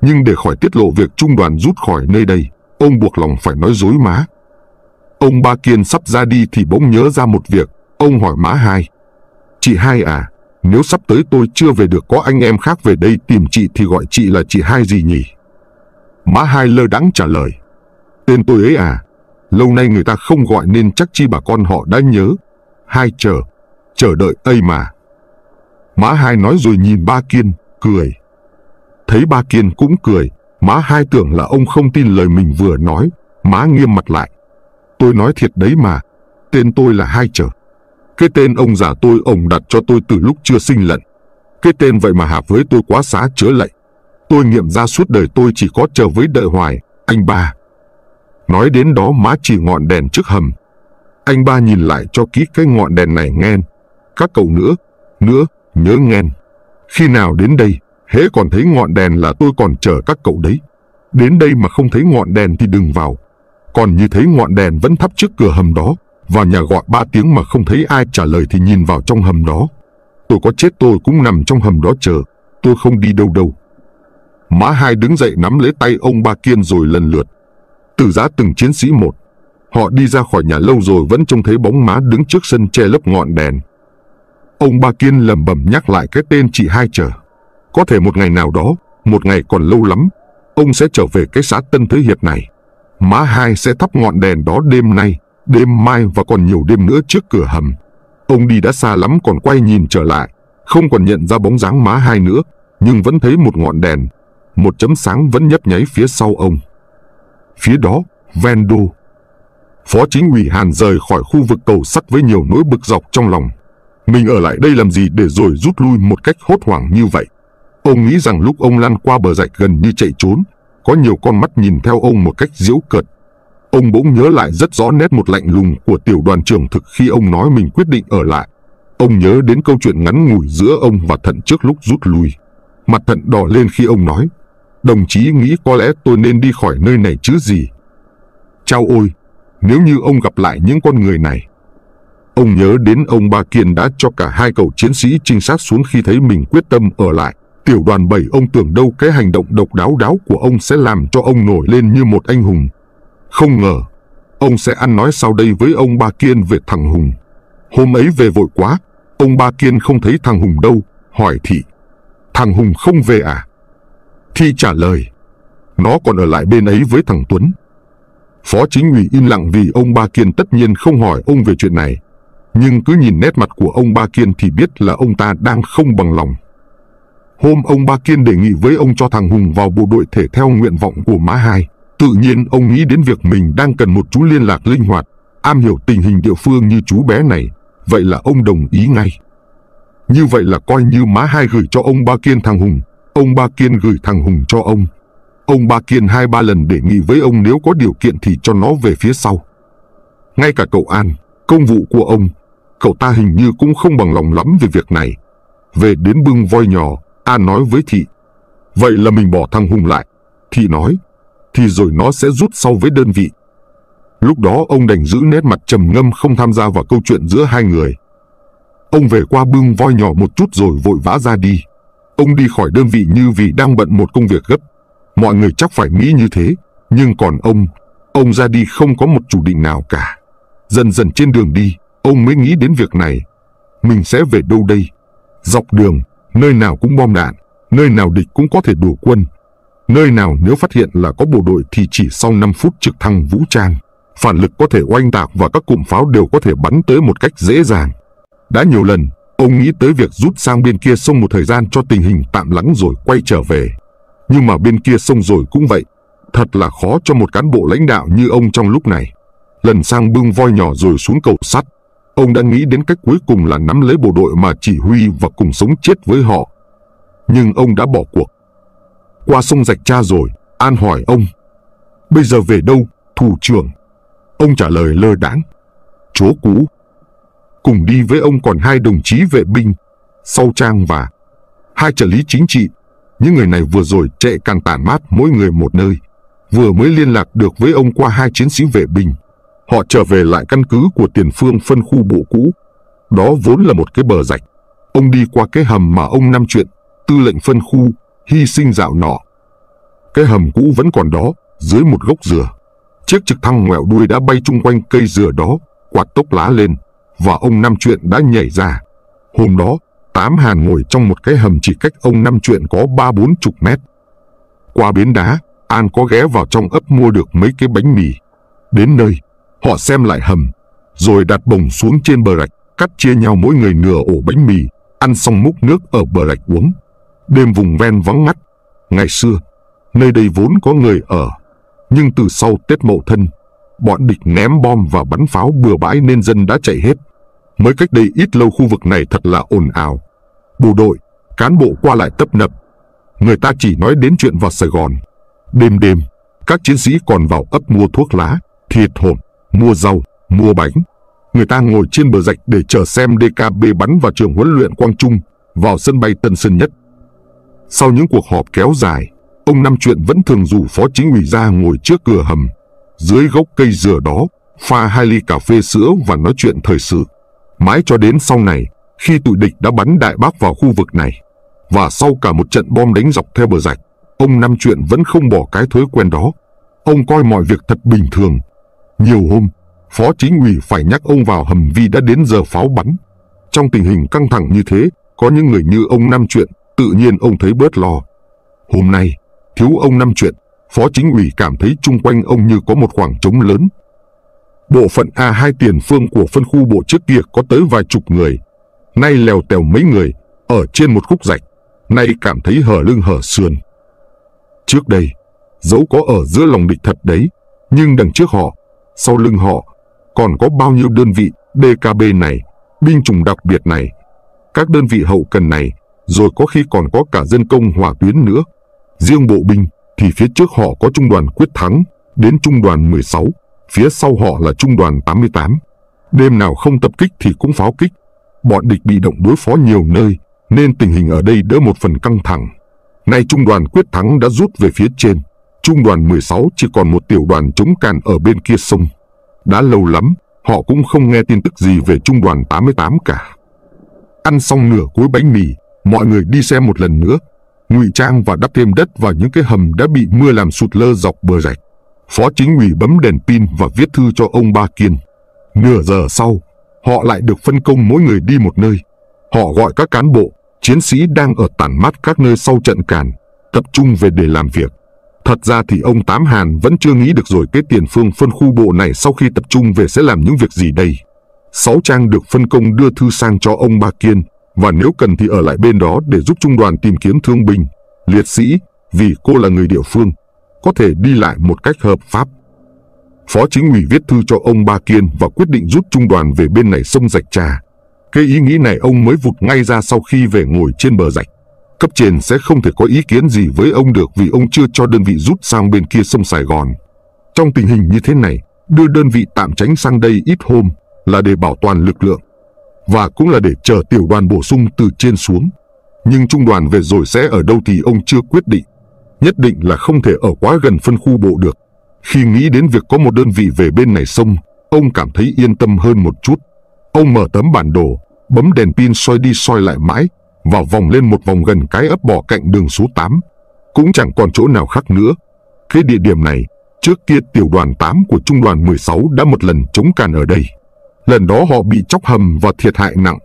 Speaker 1: Nhưng để khỏi tiết lộ việc trung đoàn rút khỏi nơi đây, ông buộc lòng phải nói dối má. Ông Ba Kiên sắp ra đi thì bỗng nhớ ra một việc. Ông hỏi má hai. Chị hai à, nếu sắp tới tôi chưa về được có anh em khác về đây tìm chị thì gọi chị là chị hai gì nhỉ? Má hai lơ đắng trả lời. Tên tôi ấy à? Lâu nay người ta không gọi nên chắc chi bà con họ đã nhớ. Hai chờ, chờ đợi ấy mà. Má hai nói rồi nhìn ba Kiên, cười. Thấy ba Kiên cũng cười, má hai tưởng là ông không tin lời mình vừa nói. Má nghiêm mặt lại. Tôi nói thiệt đấy mà, tên tôi là hai chờ. Cái tên ông già tôi ông đặt cho tôi từ lúc chưa sinh lận. Cái tên vậy mà hả với tôi quá xá chứa lệ. Tôi nghiệm ra suốt đời tôi chỉ có chờ với đợi hoài, anh ba. Nói đến đó má chỉ ngọn đèn trước hầm. Anh ba nhìn lại cho kỹ cái ngọn đèn này nghen. Các cậu nữa, nữa, nhớ nghen. Khi nào đến đây, hễ còn thấy ngọn đèn là tôi còn chờ các cậu đấy. Đến đây mà không thấy ngọn đèn thì đừng vào. Còn như thấy ngọn đèn vẫn thắp trước cửa hầm đó, vào nhà gọi ba tiếng mà không thấy ai trả lời thì nhìn vào trong hầm đó. Tôi có chết tôi cũng nằm trong hầm đó chờ. Tôi không đi đâu đâu. Má hai đứng dậy nắm lấy tay ông ba Kiên rồi lần lượt. Từ giá từng chiến sĩ một. Họ đi ra khỏi nhà lâu rồi vẫn trông thấy bóng má đứng trước sân che lấp ngọn đèn. Ông ba Kiên lầm bầm nhắc lại cái tên chị hai chờ. Có thể một ngày nào đó, một ngày còn lâu lắm, ông sẽ trở về cái xã Tân Thế Hiệp này. Má hai sẽ thắp ngọn đèn đó đêm nay. Đêm mai và còn nhiều đêm nữa trước cửa hầm, ông đi đã xa lắm còn quay nhìn trở lại, không còn nhận ra bóng dáng má hai nữa, nhưng vẫn thấy một ngọn đèn, một chấm sáng vẫn nhấp nháy phía sau ông. Phía đó, Vendo. Phó chính ủy Hàn rời khỏi khu vực cầu sắt với nhiều nỗi bực dọc trong lòng. Mình ở lại đây làm gì để rồi rút lui một cách hốt hoảng như vậy? Ông nghĩ rằng lúc ông lăn qua bờ rạch gần như chạy trốn, có nhiều con mắt nhìn theo ông một cách diễu cợt Ông bỗng nhớ lại rất rõ nét một lạnh lùng của tiểu đoàn trưởng thực khi ông nói mình quyết định ở lại. Ông nhớ đến câu chuyện ngắn ngủi giữa ông và thận trước lúc rút lui. Mặt thận đỏ lên khi ông nói, đồng chí nghĩ có lẽ tôi nên đi khỏi nơi này chứ gì. Chao ôi, nếu như ông gặp lại những con người này. Ông nhớ đến ông Ba Kiên đã cho cả hai cậu chiến sĩ trinh sát xuống khi thấy mình quyết tâm ở lại. Tiểu đoàn 7 ông tưởng đâu cái hành động độc đáo đáo của ông sẽ làm cho ông nổi lên như một anh hùng không ngờ, ông sẽ ăn nói sau đây với ông Ba Kiên về thằng Hùng. Hôm ấy về vội quá, ông Ba Kiên không thấy thằng Hùng đâu, hỏi thị. Thằng Hùng không về à? Thi trả lời, nó còn ở lại bên ấy với thằng Tuấn. Phó chính ủy im lặng vì ông Ba Kiên tất nhiên không hỏi ông về chuyện này. Nhưng cứ nhìn nét mặt của ông Ba Kiên thì biết là ông ta đang không bằng lòng. Hôm ông Ba Kiên đề nghị với ông cho thằng Hùng vào bộ đội thể theo nguyện vọng của má hai. Tự nhiên ông nghĩ đến việc mình đang cần một chú liên lạc linh hoạt, am hiểu tình hình địa phương như chú bé này, vậy là ông đồng ý ngay. Như vậy là coi như má hai gửi cho ông Ba Kiên thằng Hùng, ông Ba Kiên gửi thằng Hùng cho ông. Ông Ba Kiên hai ba lần đề nghị với ông nếu có điều kiện thì cho nó về phía sau. Ngay cả cậu An, công vụ của ông, cậu ta hình như cũng không bằng lòng lắm về việc này. Về đến bưng voi nhỏ, An nói với Thị. Vậy là mình bỏ thằng Hùng lại. Thị nói, thì rồi nó sẽ rút sau với đơn vị. Lúc đó ông đành giữ nét mặt trầm ngâm không tham gia vào câu chuyện giữa hai người. Ông về qua bưng voi nhỏ một chút rồi vội vã ra đi. Ông đi khỏi đơn vị như vì đang bận một công việc gấp. Mọi người chắc phải nghĩ như thế, nhưng còn ông, ông ra đi không có một chủ định nào cả. Dần dần trên đường đi, ông mới nghĩ đến việc này. Mình sẽ về đâu đây? Dọc đường, nơi nào cũng bom đạn, nơi nào địch cũng có thể đổ quân, Nơi nào nếu phát hiện là có bộ đội thì chỉ sau 5 phút trực thăng vũ trang, phản lực có thể oanh tạc và các cụm pháo đều có thể bắn tới một cách dễ dàng. Đã nhiều lần, ông nghĩ tới việc rút sang bên kia sông một thời gian cho tình hình tạm lắng rồi quay trở về. Nhưng mà bên kia sông rồi cũng vậy, thật là khó cho một cán bộ lãnh đạo như ông trong lúc này. Lần sang bưng voi nhỏ rồi xuống cầu sắt, ông đã nghĩ đến cách cuối cùng là nắm lấy bộ đội mà chỉ huy và cùng sống chết với họ. Nhưng ông đã bỏ cuộc. Qua sông rạch cha rồi, An hỏi ông. Bây giờ về đâu, thủ trưởng? Ông trả lời lơ đãng. Chúa cũ. Cùng đi với ông còn hai đồng chí vệ binh, Sau Trang và hai trợ lý chính trị. Những người này vừa rồi chạy càng tản mát mỗi người một nơi. Vừa mới liên lạc được với ông qua hai chiến sĩ vệ binh. Họ trở về lại căn cứ của tiền phương phân khu bộ cũ. Đó vốn là một cái bờ rạch. Ông đi qua cái hầm mà ông năm chuyện, tư lệnh phân khu, hy sinh dạo nọ. Cái hầm cũ vẫn còn đó, dưới một gốc dừa. Chiếc trực thăng ngoẹo đuôi đã bay chung quanh cây dừa đó, quạt tốc lá lên, và ông Năm Chuyện đã nhảy ra. Hôm đó, Tám Hàn ngồi trong một cái hầm chỉ cách ông Năm Chuyện có ba bốn chục mét. Qua bến đá, An có ghé vào trong ấp mua được mấy cái bánh mì. Đến nơi, họ xem lại hầm, rồi đặt bồng xuống trên bờ rạch, cắt chia nhau mỗi người nửa ổ bánh mì, ăn xong múc nước ở bờ rạch uống. Đêm vùng ven vắng ngắt, ngày xưa, nơi đây vốn có người ở, nhưng từ sau Tết Mậu Thân, bọn địch ném bom và bắn pháo bừa bãi nên dân đã chạy hết. Mới cách đây ít lâu khu vực này thật là ồn ào. Bộ đội, cán bộ qua lại tấp nập. Người ta chỉ nói đến chuyện vào Sài Gòn. Đêm đêm, các chiến sĩ còn vào ấp mua thuốc lá, thịt hồn, mua rau, mua bánh. Người ta ngồi trên bờ rạch để chờ xem DKB bắn vào trường huấn luyện Quang Trung, vào sân bay Tân Sơn Nhất. Sau những cuộc họp kéo dài, ông Năm Chuyện vẫn thường rủ phó chính ủy ra ngồi trước cửa hầm. Dưới gốc cây dừa đó, pha hai ly cà phê sữa và nói chuyện thời sự. Mãi cho đến sau này, khi tụi địch đã bắn đại bác vào khu vực này, và sau cả một trận bom đánh dọc theo bờ rạch, ông Năm Chuyện vẫn không bỏ cái thói quen đó. Ông coi mọi việc thật bình thường. Nhiều hôm, phó chính ủy phải nhắc ông vào hầm vì đã đến giờ pháo bắn. Trong tình hình căng thẳng như thế, có những người như ông Năm Chuyện tự nhiên ông thấy bớt lo. Hôm nay, thiếu ông năm chuyện, phó chính ủy cảm thấy chung quanh ông như có một khoảng trống lớn. Bộ phận A2 tiền phương của phân khu bộ trước kia có tới vài chục người, nay lèo tèo mấy người, ở trên một khúc rạch, nay cảm thấy hở lưng hở sườn. Trước đây, dẫu có ở giữa lòng địch thật đấy, nhưng đằng trước họ, sau lưng họ, còn có bao nhiêu đơn vị DKB này, binh chủng đặc biệt này, các đơn vị hậu cần này, rồi có khi còn có cả dân công hỏa tuyến nữa. Riêng bộ binh thì phía trước họ có trung đoàn quyết thắng đến trung đoàn 16, phía sau họ là trung đoàn 88. Đêm nào không tập kích thì cũng pháo kích. Bọn địch bị động đối phó nhiều nơi nên tình hình ở đây đỡ một phần căng thẳng. Nay trung đoàn quyết thắng đã rút về phía trên, trung đoàn 16 chỉ còn một tiểu đoàn chống càn ở bên kia sông. Đã lâu lắm, họ cũng không nghe tin tức gì về trung đoàn 88 cả. Ăn xong nửa cối bánh mì, mọi người đi xem một lần nữa ngụy trang và đắp thêm đất vào những cái hầm đã bị mưa làm sụt lơ dọc bờ rạch phó chính ủy bấm đèn pin và viết thư cho ông ba kiên nửa giờ sau họ lại được phân công mỗi người đi một nơi họ gọi các cán bộ chiến sĩ đang ở tản mát các nơi sau trận càn tập trung về để làm việc thật ra thì ông tám hàn vẫn chưa nghĩ được rồi cái tiền phương phân khu bộ này sau khi tập trung về sẽ làm những việc gì đây sáu trang được phân công đưa thư sang cho ông ba kiên và nếu cần thì ở lại bên đó để giúp trung đoàn tìm kiếm thương binh, liệt sĩ vì cô là người địa phương, có thể đi lại một cách hợp pháp. Phó chính ủy viết thư cho ông Ba Kiên và quyết định rút trung đoàn về bên này sông Dạch Trà. Cái ý nghĩ này ông mới vụt ngay ra sau khi về ngồi trên bờ rạch. Cấp trên sẽ không thể có ý kiến gì với ông được vì ông chưa cho đơn vị rút sang bên kia sông Sài Gòn. Trong tình hình như thế này, đưa đơn vị tạm tránh sang đây ít hôm là để bảo toàn lực lượng và cũng là để chờ tiểu đoàn bổ sung từ trên xuống. Nhưng trung đoàn về rồi sẽ ở đâu thì ông chưa quyết định. Nhất định là không thể ở quá gần phân khu bộ được. Khi nghĩ đến việc có một đơn vị về bên này sông, ông cảm thấy yên tâm hơn một chút. Ông mở tấm bản đồ, bấm đèn pin soi đi soi lại mãi và vòng lên một vòng gần cái ấp bỏ cạnh đường số 8. Cũng chẳng còn chỗ nào khác nữa. Cái địa điểm này, trước kia tiểu đoàn 8 của trung đoàn 16 đã một lần chống càn ở đây. Lần đó họ bị chóc hầm và thiệt hại nặng.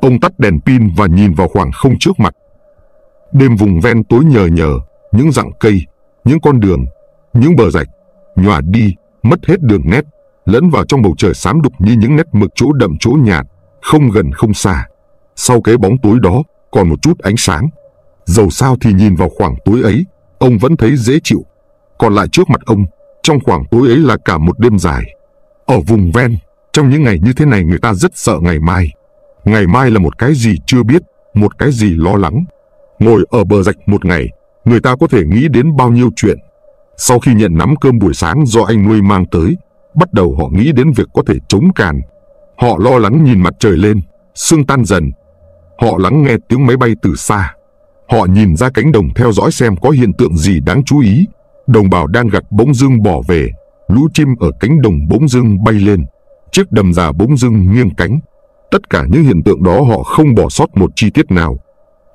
Speaker 1: Ông tắt đèn pin và nhìn vào khoảng không trước mặt. Đêm vùng ven tối nhờ nhờ, những rặng cây, những con đường, những bờ rạch, nhòa đi, mất hết đường nét, lẫn vào trong bầu trời xám đục như những nét mực chỗ đậm chỗ nhạt, không gần không xa. Sau cái bóng tối đó, còn một chút ánh sáng. Dầu sao thì nhìn vào khoảng tối ấy, ông vẫn thấy dễ chịu. Còn lại trước mặt ông, trong khoảng tối ấy là cả một đêm dài. Ở vùng ven, trong những ngày như thế này người ta rất sợ ngày mai. Ngày mai là một cái gì chưa biết, một cái gì lo lắng. Ngồi ở bờ rạch một ngày, người ta có thể nghĩ đến bao nhiêu chuyện. Sau khi nhận nắm cơm buổi sáng do anh nuôi mang tới, bắt đầu họ nghĩ đến việc có thể chống càn. Họ lo lắng nhìn mặt trời lên, sương tan dần. Họ lắng nghe tiếng máy bay từ xa. Họ nhìn ra cánh đồng theo dõi xem có hiện tượng gì đáng chú ý. Đồng bào đang gặt bỗng dưng bỏ về, lũ chim ở cánh đồng bỗng dưng bay lên chiếc đầm già bỗng dưng nghiêng cánh. Tất cả những hiện tượng đó họ không bỏ sót một chi tiết nào.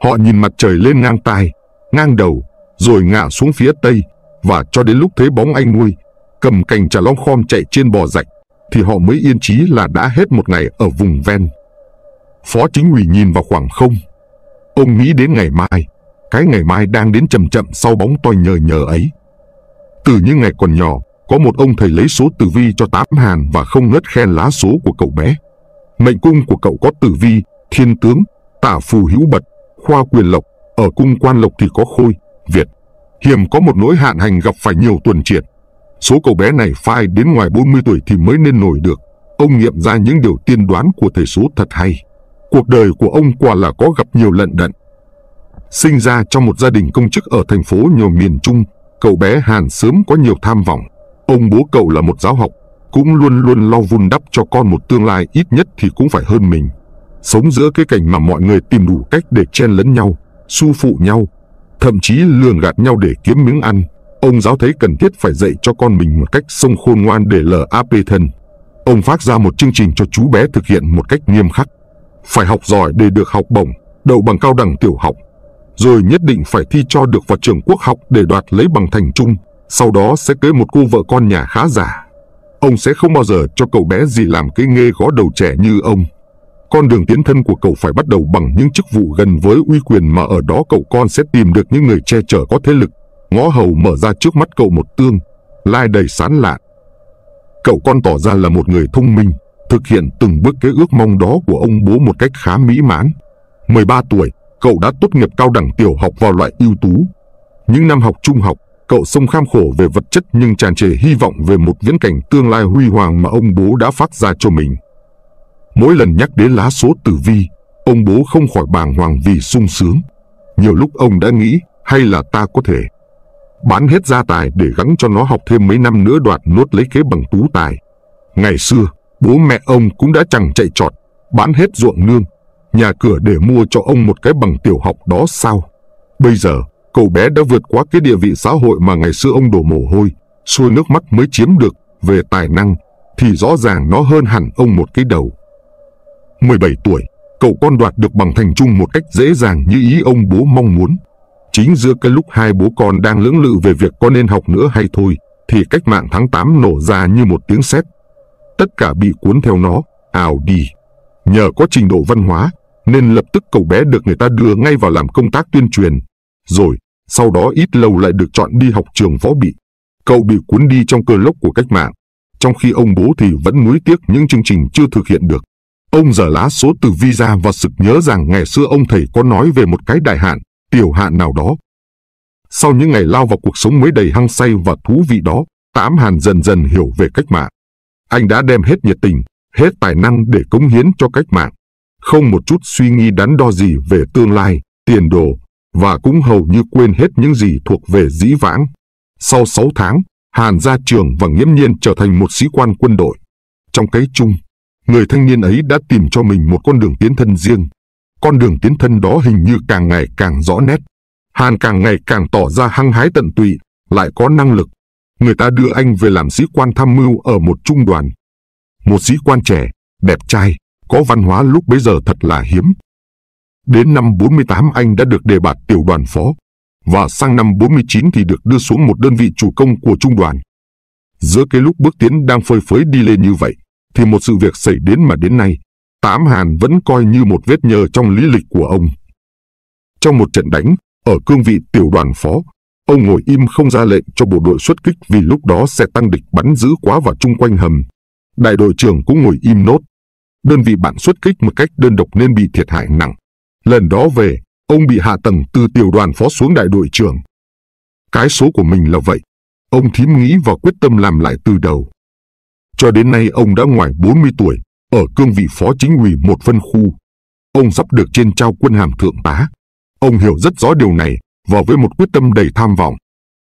Speaker 1: Họ nhìn mặt trời lên ngang tai, ngang đầu, rồi ngã xuống phía tây, và cho đến lúc thấy bóng anh nuôi, cầm cành trà long khom chạy trên bò rạch, thì họ mới yên chí là đã hết một ngày ở vùng ven. Phó chính ủy nhìn vào khoảng không. Ông nghĩ đến ngày mai, cái ngày mai đang đến chậm chậm sau bóng toi nhờ nhờ ấy. Từ những ngày còn nhỏ, có một ông thầy lấy số tử vi cho tám hàn và không ngớt khen lá số của cậu bé. Mệnh cung của cậu có tử vi, thiên tướng, tả phù hữu bật, khoa quyền lộc, ở cung quan lộc thì có khôi, Việt. Hiểm có một nỗi hạn hành gặp phải nhiều tuần triệt. Số cậu bé này phai đến ngoài 40 tuổi thì mới nên nổi được. Ông nghiệm ra những điều tiên đoán của thầy số thật hay. Cuộc đời của ông quả là có gặp nhiều lận đận. Sinh ra trong một gia đình công chức ở thành phố nhiều miền Trung, cậu bé Hàn sớm có nhiều tham vọng. Ông bố cậu là một giáo học, cũng luôn luôn lo vun đắp cho con một tương lai ít nhất thì cũng phải hơn mình. Sống giữa cái cảnh mà mọi người tìm đủ cách để chen lấn nhau, su phụ nhau, thậm chí lường gạt nhau để kiếm miếng ăn. Ông giáo thấy cần thiết phải dạy cho con mình một cách sông khôn ngoan để lờ ap thân. Ông phát ra một chương trình cho chú bé thực hiện một cách nghiêm khắc. Phải học giỏi để được học bổng, đậu bằng cao đẳng tiểu học, rồi nhất định phải thi cho được vào trường quốc học để đoạt lấy bằng thành trung sau đó sẽ cưới một cô vợ con nhà khá giả. Ông sẽ không bao giờ cho cậu bé gì làm cái nghề gõ đầu trẻ như ông. Con đường tiến thân của cậu phải bắt đầu bằng những chức vụ gần với uy quyền mà ở đó cậu con sẽ tìm được những người che chở có thế lực. Ngõ hầu mở ra trước mắt cậu một tương, lai đầy sán lạn. Cậu con tỏ ra là một người thông minh, thực hiện từng bước kế ước mong đó của ông bố một cách khá mỹ mãn. 13 tuổi, cậu đã tốt nghiệp cao đẳng tiểu học vào loại ưu tú. Những năm học trung học, Cậu sông kham khổ về vật chất nhưng tràn trề hy vọng về một viễn cảnh tương lai huy hoàng mà ông bố đã phát ra cho mình. Mỗi lần nhắc đến lá số tử vi, ông bố không khỏi bàng hoàng vì sung sướng. Nhiều lúc ông đã nghĩ hay là ta có thể bán hết gia tài để gắn cho nó học thêm mấy năm nữa đoạt nuốt lấy kế bằng tú tài. Ngày xưa, bố mẹ ông cũng đã chẳng chạy trọt, bán hết ruộng nương, nhà cửa để mua cho ông một cái bằng tiểu học đó sao? Bây giờ, cậu bé đã vượt qua cái địa vị xã hội mà ngày xưa ông đổ mồ hôi, xuôi nước mắt mới chiếm được về tài năng, thì rõ ràng nó hơn hẳn ông một cái đầu. 17 tuổi, cậu con đoạt được bằng thành trung một cách dễ dàng như ý ông bố mong muốn. Chính giữa cái lúc hai bố con đang lưỡng lự về việc có nên học nữa hay thôi, thì cách mạng tháng 8 nổ ra như một tiếng sét. Tất cả bị cuốn theo nó, ảo đi. Nhờ có trình độ văn hóa, nên lập tức cậu bé được người ta đưa ngay vào làm công tác tuyên truyền. Rồi, sau đó ít lâu lại được chọn đi học trường võ bị. Cậu bị cuốn đi trong cơn lốc của cách mạng, trong khi ông bố thì vẫn nuối tiếc những chương trình chưa thực hiện được. Ông giờ lá số từ visa và sực nhớ rằng ngày xưa ông thầy có nói về một cái đại hạn, tiểu hạn nào đó. Sau những ngày lao vào cuộc sống mới đầy hăng say và thú vị đó, Tám Hàn dần dần hiểu về cách mạng. Anh đã đem hết nhiệt tình, hết tài năng để cống hiến cho cách mạng. Không một chút suy nghĩ đắn đo gì về tương lai, tiền đồ và cũng hầu như quên hết những gì thuộc về dĩ vãng. Sau 6 tháng, Hàn ra trường và nghiễm nhiên trở thành một sĩ quan quân đội. Trong cái chung, người thanh niên ấy đã tìm cho mình một con đường tiến thân riêng. Con đường tiến thân đó hình như càng ngày càng rõ nét. Hàn càng ngày càng tỏ ra hăng hái tận tụy, lại có năng lực. Người ta đưa anh về làm sĩ quan tham mưu ở một trung đoàn. Một sĩ quan trẻ, đẹp trai, có văn hóa lúc bấy giờ thật là hiếm. Đến năm 48 anh đã được đề bạt tiểu đoàn phó và sang năm 49 thì được đưa xuống một đơn vị chủ công của trung đoàn. Giữa cái lúc bước tiến đang phơi phới đi lên như vậy, thì một sự việc xảy đến mà đến nay, Tám Hàn vẫn coi như một vết nhơ trong lý lịch của ông. Trong một trận đánh, ở cương vị tiểu đoàn phó, ông ngồi im không ra lệnh cho bộ đội xuất kích vì lúc đó xe tăng địch bắn dữ quá và chung quanh hầm. Đại đội trưởng cũng ngồi im nốt. Đơn vị bạn xuất kích một cách đơn độc nên bị thiệt hại nặng. Lần đó về, ông bị hạ tầng từ tiểu đoàn phó xuống đại đội trưởng. Cái số của mình là vậy. Ông thím nghĩ và quyết tâm làm lại từ đầu. Cho đến nay ông đã ngoài 40 tuổi, ở cương vị phó chính ủy một phân khu. Ông sắp được trên trao quân hàm thượng tá. Ông hiểu rất rõ điều này và với một quyết tâm đầy tham vọng,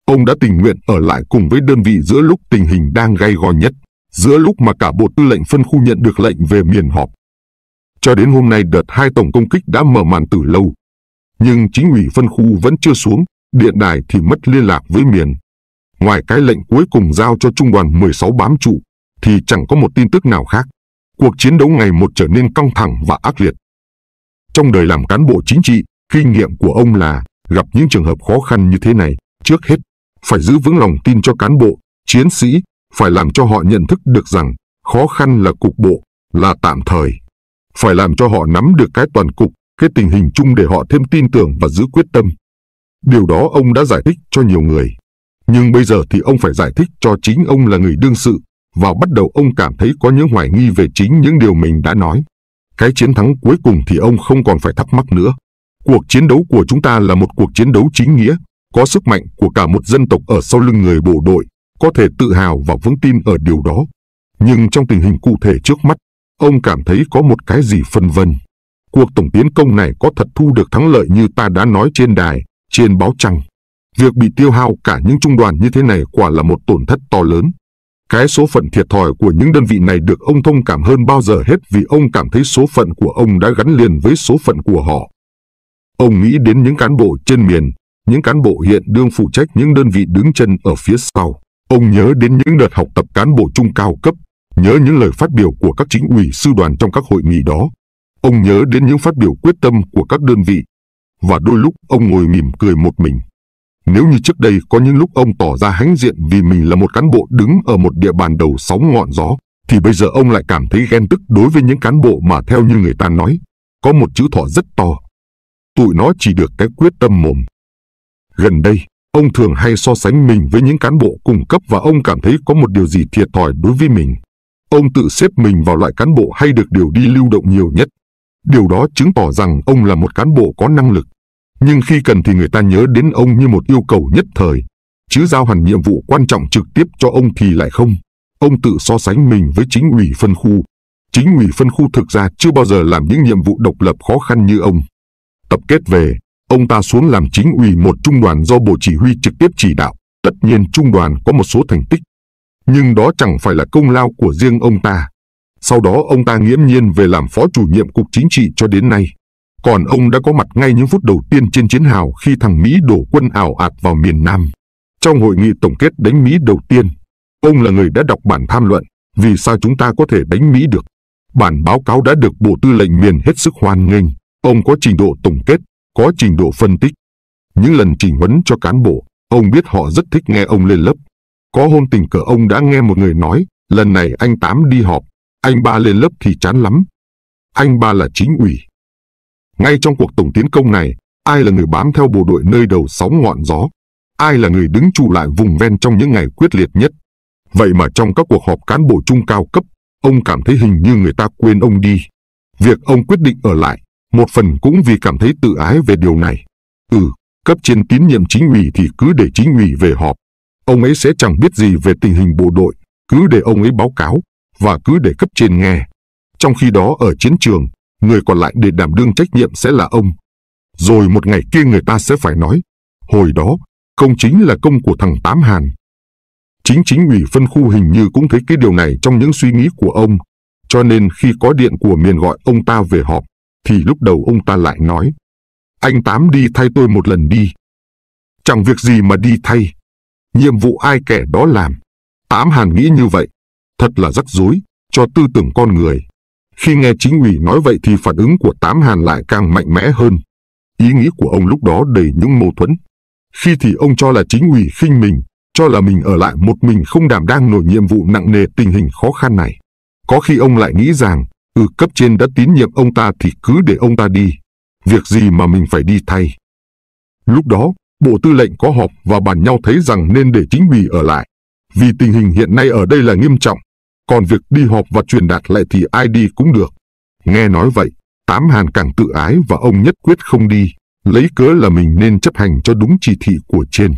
Speaker 1: ông đã tình nguyện ở lại cùng với đơn vị giữa lúc tình hình đang gay go nhất, giữa lúc mà cả bộ tư lệnh phân khu nhận được lệnh về miền họp, cho đến hôm nay đợt hai tổng công kích đã mở màn từ lâu, nhưng chính ủy phân khu vẫn chưa xuống, điện đài thì mất liên lạc với miền. Ngoài cái lệnh cuối cùng giao cho trung đoàn 16 bám trụ, thì chẳng có một tin tức nào khác. Cuộc chiến đấu ngày một trở nên căng thẳng và ác liệt. Trong đời làm cán bộ chính trị, kinh nghiệm của ông là gặp những trường hợp khó khăn như thế này, trước hết, phải giữ vững lòng tin cho cán bộ, chiến sĩ, phải làm cho họ nhận thức được rằng khó khăn là cục bộ, là tạm thời, phải làm cho họ nắm được cái toàn cục, cái tình hình chung để họ thêm tin tưởng và giữ quyết tâm. Điều đó ông đã giải thích cho nhiều người. Nhưng bây giờ thì ông phải giải thích cho chính ông là người đương sự và bắt đầu ông cảm thấy có những hoài nghi về chính những điều mình đã nói. Cái chiến thắng cuối cùng thì ông không còn phải thắc mắc nữa. Cuộc chiến đấu của chúng ta là một cuộc chiến đấu chính nghĩa, có sức mạnh của cả một dân tộc ở sau lưng người bộ đội, có thể tự hào và vững tin ở điều đó. Nhưng trong tình hình cụ thể trước mắt, Ông cảm thấy có một cái gì phân vân. Cuộc tổng tiến công này có thật thu được thắng lợi như ta đã nói trên đài, trên báo chăng? Việc bị tiêu hao cả những trung đoàn như thế này quả là một tổn thất to lớn. Cái số phận thiệt thòi của những đơn vị này được ông thông cảm hơn bao giờ hết vì ông cảm thấy số phận của ông đã gắn liền với số phận của họ. Ông nghĩ đến những cán bộ trên miền, những cán bộ hiện đương phụ trách những đơn vị đứng chân ở phía sau. Ông nhớ đến những đợt học tập cán bộ trung cao cấp Nhớ những lời phát biểu của các chính ủy sư đoàn trong các hội nghị đó. Ông nhớ đến những phát biểu quyết tâm của các đơn vị. Và đôi lúc ông ngồi mỉm cười một mình. Nếu như trước đây có những lúc ông tỏ ra hãnh diện vì mình là một cán bộ đứng ở một địa bàn đầu sóng ngọn gió, thì bây giờ ông lại cảm thấy ghen tức đối với những cán bộ mà theo như người ta nói, có một chữ thọ rất to. Tụi nó chỉ được cái quyết tâm mồm. Gần đây, ông thường hay so sánh mình với những cán bộ cung cấp và ông cảm thấy có một điều gì thiệt thòi đối với mình. Ông tự xếp mình vào loại cán bộ hay được điều đi lưu động nhiều nhất. Điều đó chứng tỏ rằng ông là một cán bộ có năng lực. Nhưng khi cần thì người ta nhớ đến ông như một yêu cầu nhất thời, chứ giao hẳn nhiệm vụ quan trọng trực tiếp cho ông thì lại không. Ông tự so sánh mình với chính ủy phân khu. Chính ủy phân khu thực ra chưa bao giờ làm những nhiệm vụ độc lập khó khăn như ông. Tập kết về, ông ta xuống làm chính ủy một trung đoàn do Bộ Chỉ huy trực tiếp chỉ đạo. Tất nhiên trung đoàn có một số thành tích, nhưng đó chẳng phải là công lao của riêng ông ta. Sau đó ông ta nghiễm nhiên về làm phó chủ nhiệm cục chính trị cho đến nay. Còn ông đã có mặt ngay những phút đầu tiên trên chiến hào khi thằng Mỹ đổ quân ảo ạt vào miền Nam. Trong hội nghị tổng kết đánh Mỹ đầu tiên, ông là người đã đọc bản tham luận vì sao chúng ta có thể đánh Mỹ được. Bản báo cáo đã được Bộ Tư lệnh miền hết sức hoan nghênh. Ông có trình độ tổng kết, có trình độ phân tích. Những lần trình huấn cho cán bộ, ông biết họ rất thích nghe ông lên lớp có hôm tình cờ ông đã nghe một người nói, lần này anh Tám đi họp, anh ba lên lớp thì chán lắm. Anh ba là chính ủy. Ngay trong cuộc tổng tiến công này, ai là người bám theo bộ đội nơi đầu sóng ngọn gió, ai là người đứng trụ lại vùng ven trong những ngày quyết liệt nhất. Vậy mà trong các cuộc họp cán bộ trung cao cấp, ông cảm thấy hình như người ta quên ông đi. Việc ông quyết định ở lại, một phần cũng vì cảm thấy tự ái về điều này. Ừ, cấp trên tín nhiệm chính ủy thì cứ để chính ủy về họp, ông ấy sẽ chẳng biết gì về tình hình bộ đội, cứ để ông ấy báo cáo và cứ để cấp trên nghe. Trong khi đó ở chiến trường, người còn lại để đảm đương trách nhiệm sẽ là ông. Rồi một ngày kia người ta sẽ phải nói, hồi đó, công chính là công của thằng Tám Hàn. Chính chính ủy phân khu hình như cũng thấy cái điều này trong những suy nghĩ của ông, cho nên khi có điện của miền gọi ông ta về họp, thì lúc đầu ông ta lại nói, anh Tám đi thay tôi một lần đi. Chẳng việc gì mà đi thay, nhiệm vụ ai kẻ đó làm. Tám Hàn nghĩ như vậy, thật là rắc rối cho tư tưởng con người. Khi nghe chính ủy nói vậy thì phản ứng của Tám Hàn lại càng mạnh mẽ hơn. Ý nghĩ của ông lúc đó đầy những mâu thuẫn. Khi thì ông cho là chính ủy khinh mình, cho là mình ở lại một mình không đảm đang nổi nhiệm vụ nặng nề tình hình khó khăn này. Có khi ông lại nghĩ rằng, ừ cấp trên đã tín nhiệm ông ta thì cứ để ông ta đi. Việc gì mà mình phải đi thay. Lúc đó, Bộ tư lệnh có họp và bàn nhau thấy rằng nên để chính ủy ở lại, vì tình hình hiện nay ở đây là nghiêm trọng, còn việc đi họp và truyền đạt lại thì ai đi cũng được. Nghe nói vậy, tám hàn càng tự ái và ông nhất quyết không đi, lấy cớ là mình nên chấp hành cho đúng chỉ thị của trên.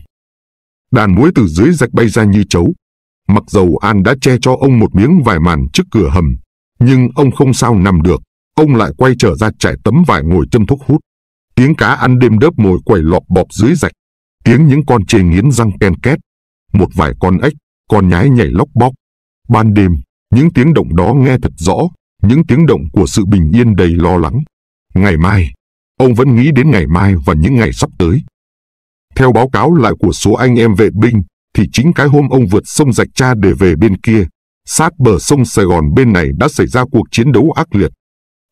Speaker 1: Đàn muối từ dưới rạch bay ra như chấu. Mặc dầu An đã che cho ông một miếng vải màn trước cửa hầm, nhưng ông không sao nằm được. Ông lại quay trở ra trải tấm vải ngồi châm thuốc hút tiếng cá ăn đêm đớp mồi quẩy lọp bọp dưới rạch, tiếng những con chê nghiến răng ken két, một vài con ếch, con nhái nhảy lóc bóc. Ban đêm, những tiếng động đó nghe thật rõ, những tiếng động của sự bình yên đầy lo lắng. Ngày mai, ông vẫn nghĩ đến ngày mai và những ngày sắp tới. Theo báo cáo lại của số anh em vệ binh, thì chính cái hôm ông vượt sông Rạch Cha để về bên kia, sát bờ sông Sài Gòn bên này đã xảy ra cuộc chiến đấu ác liệt.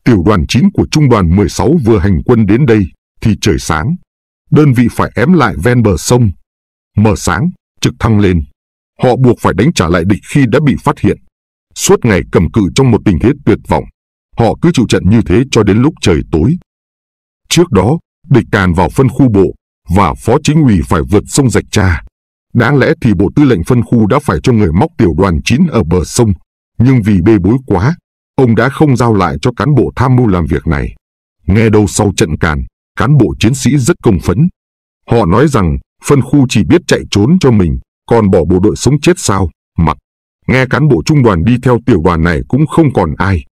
Speaker 1: Tiểu đoàn 9 của trung đoàn 16 vừa hành quân đến đây thì trời sáng. Đơn vị phải ém lại ven bờ sông. Mở sáng, trực thăng lên. Họ buộc phải đánh trả lại địch khi đã bị phát hiện. Suốt ngày cầm cự trong một tình thế tuyệt vọng. Họ cứ chịu trận như thế cho đến lúc trời tối. Trước đó, địch càn vào phân khu bộ và phó chính ủy phải vượt sông Dạch cha. Đáng lẽ thì bộ tư lệnh phân khu đã phải cho người móc tiểu đoàn 9 ở bờ sông, nhưng vì bê bối quá, ông đã không giao lại cho cán bộ tham mưu làm việc này. Nghe đâu sau trận càn, cán bộ chiến sĩ rất công phấn. Họ nói rằng phân khu chỉ biết chạy trốn cho mình, còn bỏ bộ đội sống chết sao, mặc. Nghe cán bộ trung đoàn đi theo tiểu đoàn này cũng không còn ai.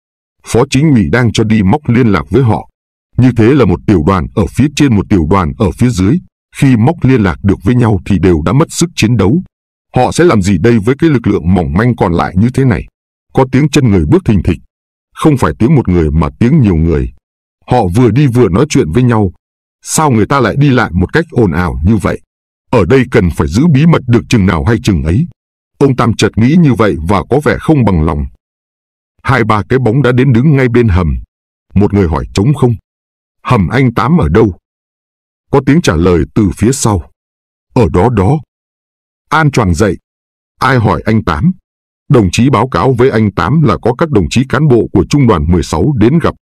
Speaker 1: Phó chính ủy đang cho đi móc liên lạc với họ. Như thế là một tiểu đoàn ở phía trên một tiểu đoàn ở phía dưới. Khi móc liên lạc được với nhau thì đều đã mất sức chiến đấu. Họ sẽ làm gì đây với cái lực lượng mỏng manh còn lại như thế này? Có tiếng chân người bước thình thịch, không phải tiếng một người mà tiếng nhiều người. Họ vừa đi vừa nói chuyện với nhau. Sao người ta lại đi lại một cách ồn ào như vậy? Ở đây cần phải giữ bí mật được chừng nào hay chừng ấy. Ông Tam chợt nghĩ như vậy và có vẻ không bằng lòng. Hai ba cái bóng đã đến đứng ngay bên hầm. Một người hỏi trống không? Hầm anh Tám ở đâu? Có tiếng trả lời từ phía sau. Ở đó đó. An choàng dậy. Ai hỏi anh Tám? Đồng chí báo cáo với anh Tám là có các đồng chí cán bộ của trung đoàn 16 đến gặp.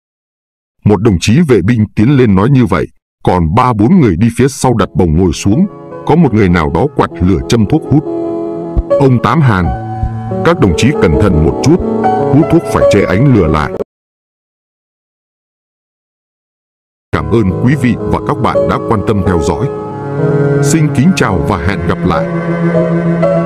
Speaker 1: Một đồng chí vệ binh tiến lên nói như vậy, còn ba bốn người đi phía sau đặt bồng ngồi xuống, có một người nào đó quạt lửa châm thuốc hút. Ông Tám Hàn, các đồng chí cẩn thận một chút, hút thuốc phải che ánh lửa lại. Cảm ơn quý vị và các bạn đã quan tâm theo dõi. Xin kính chào và hẹn gặp lại.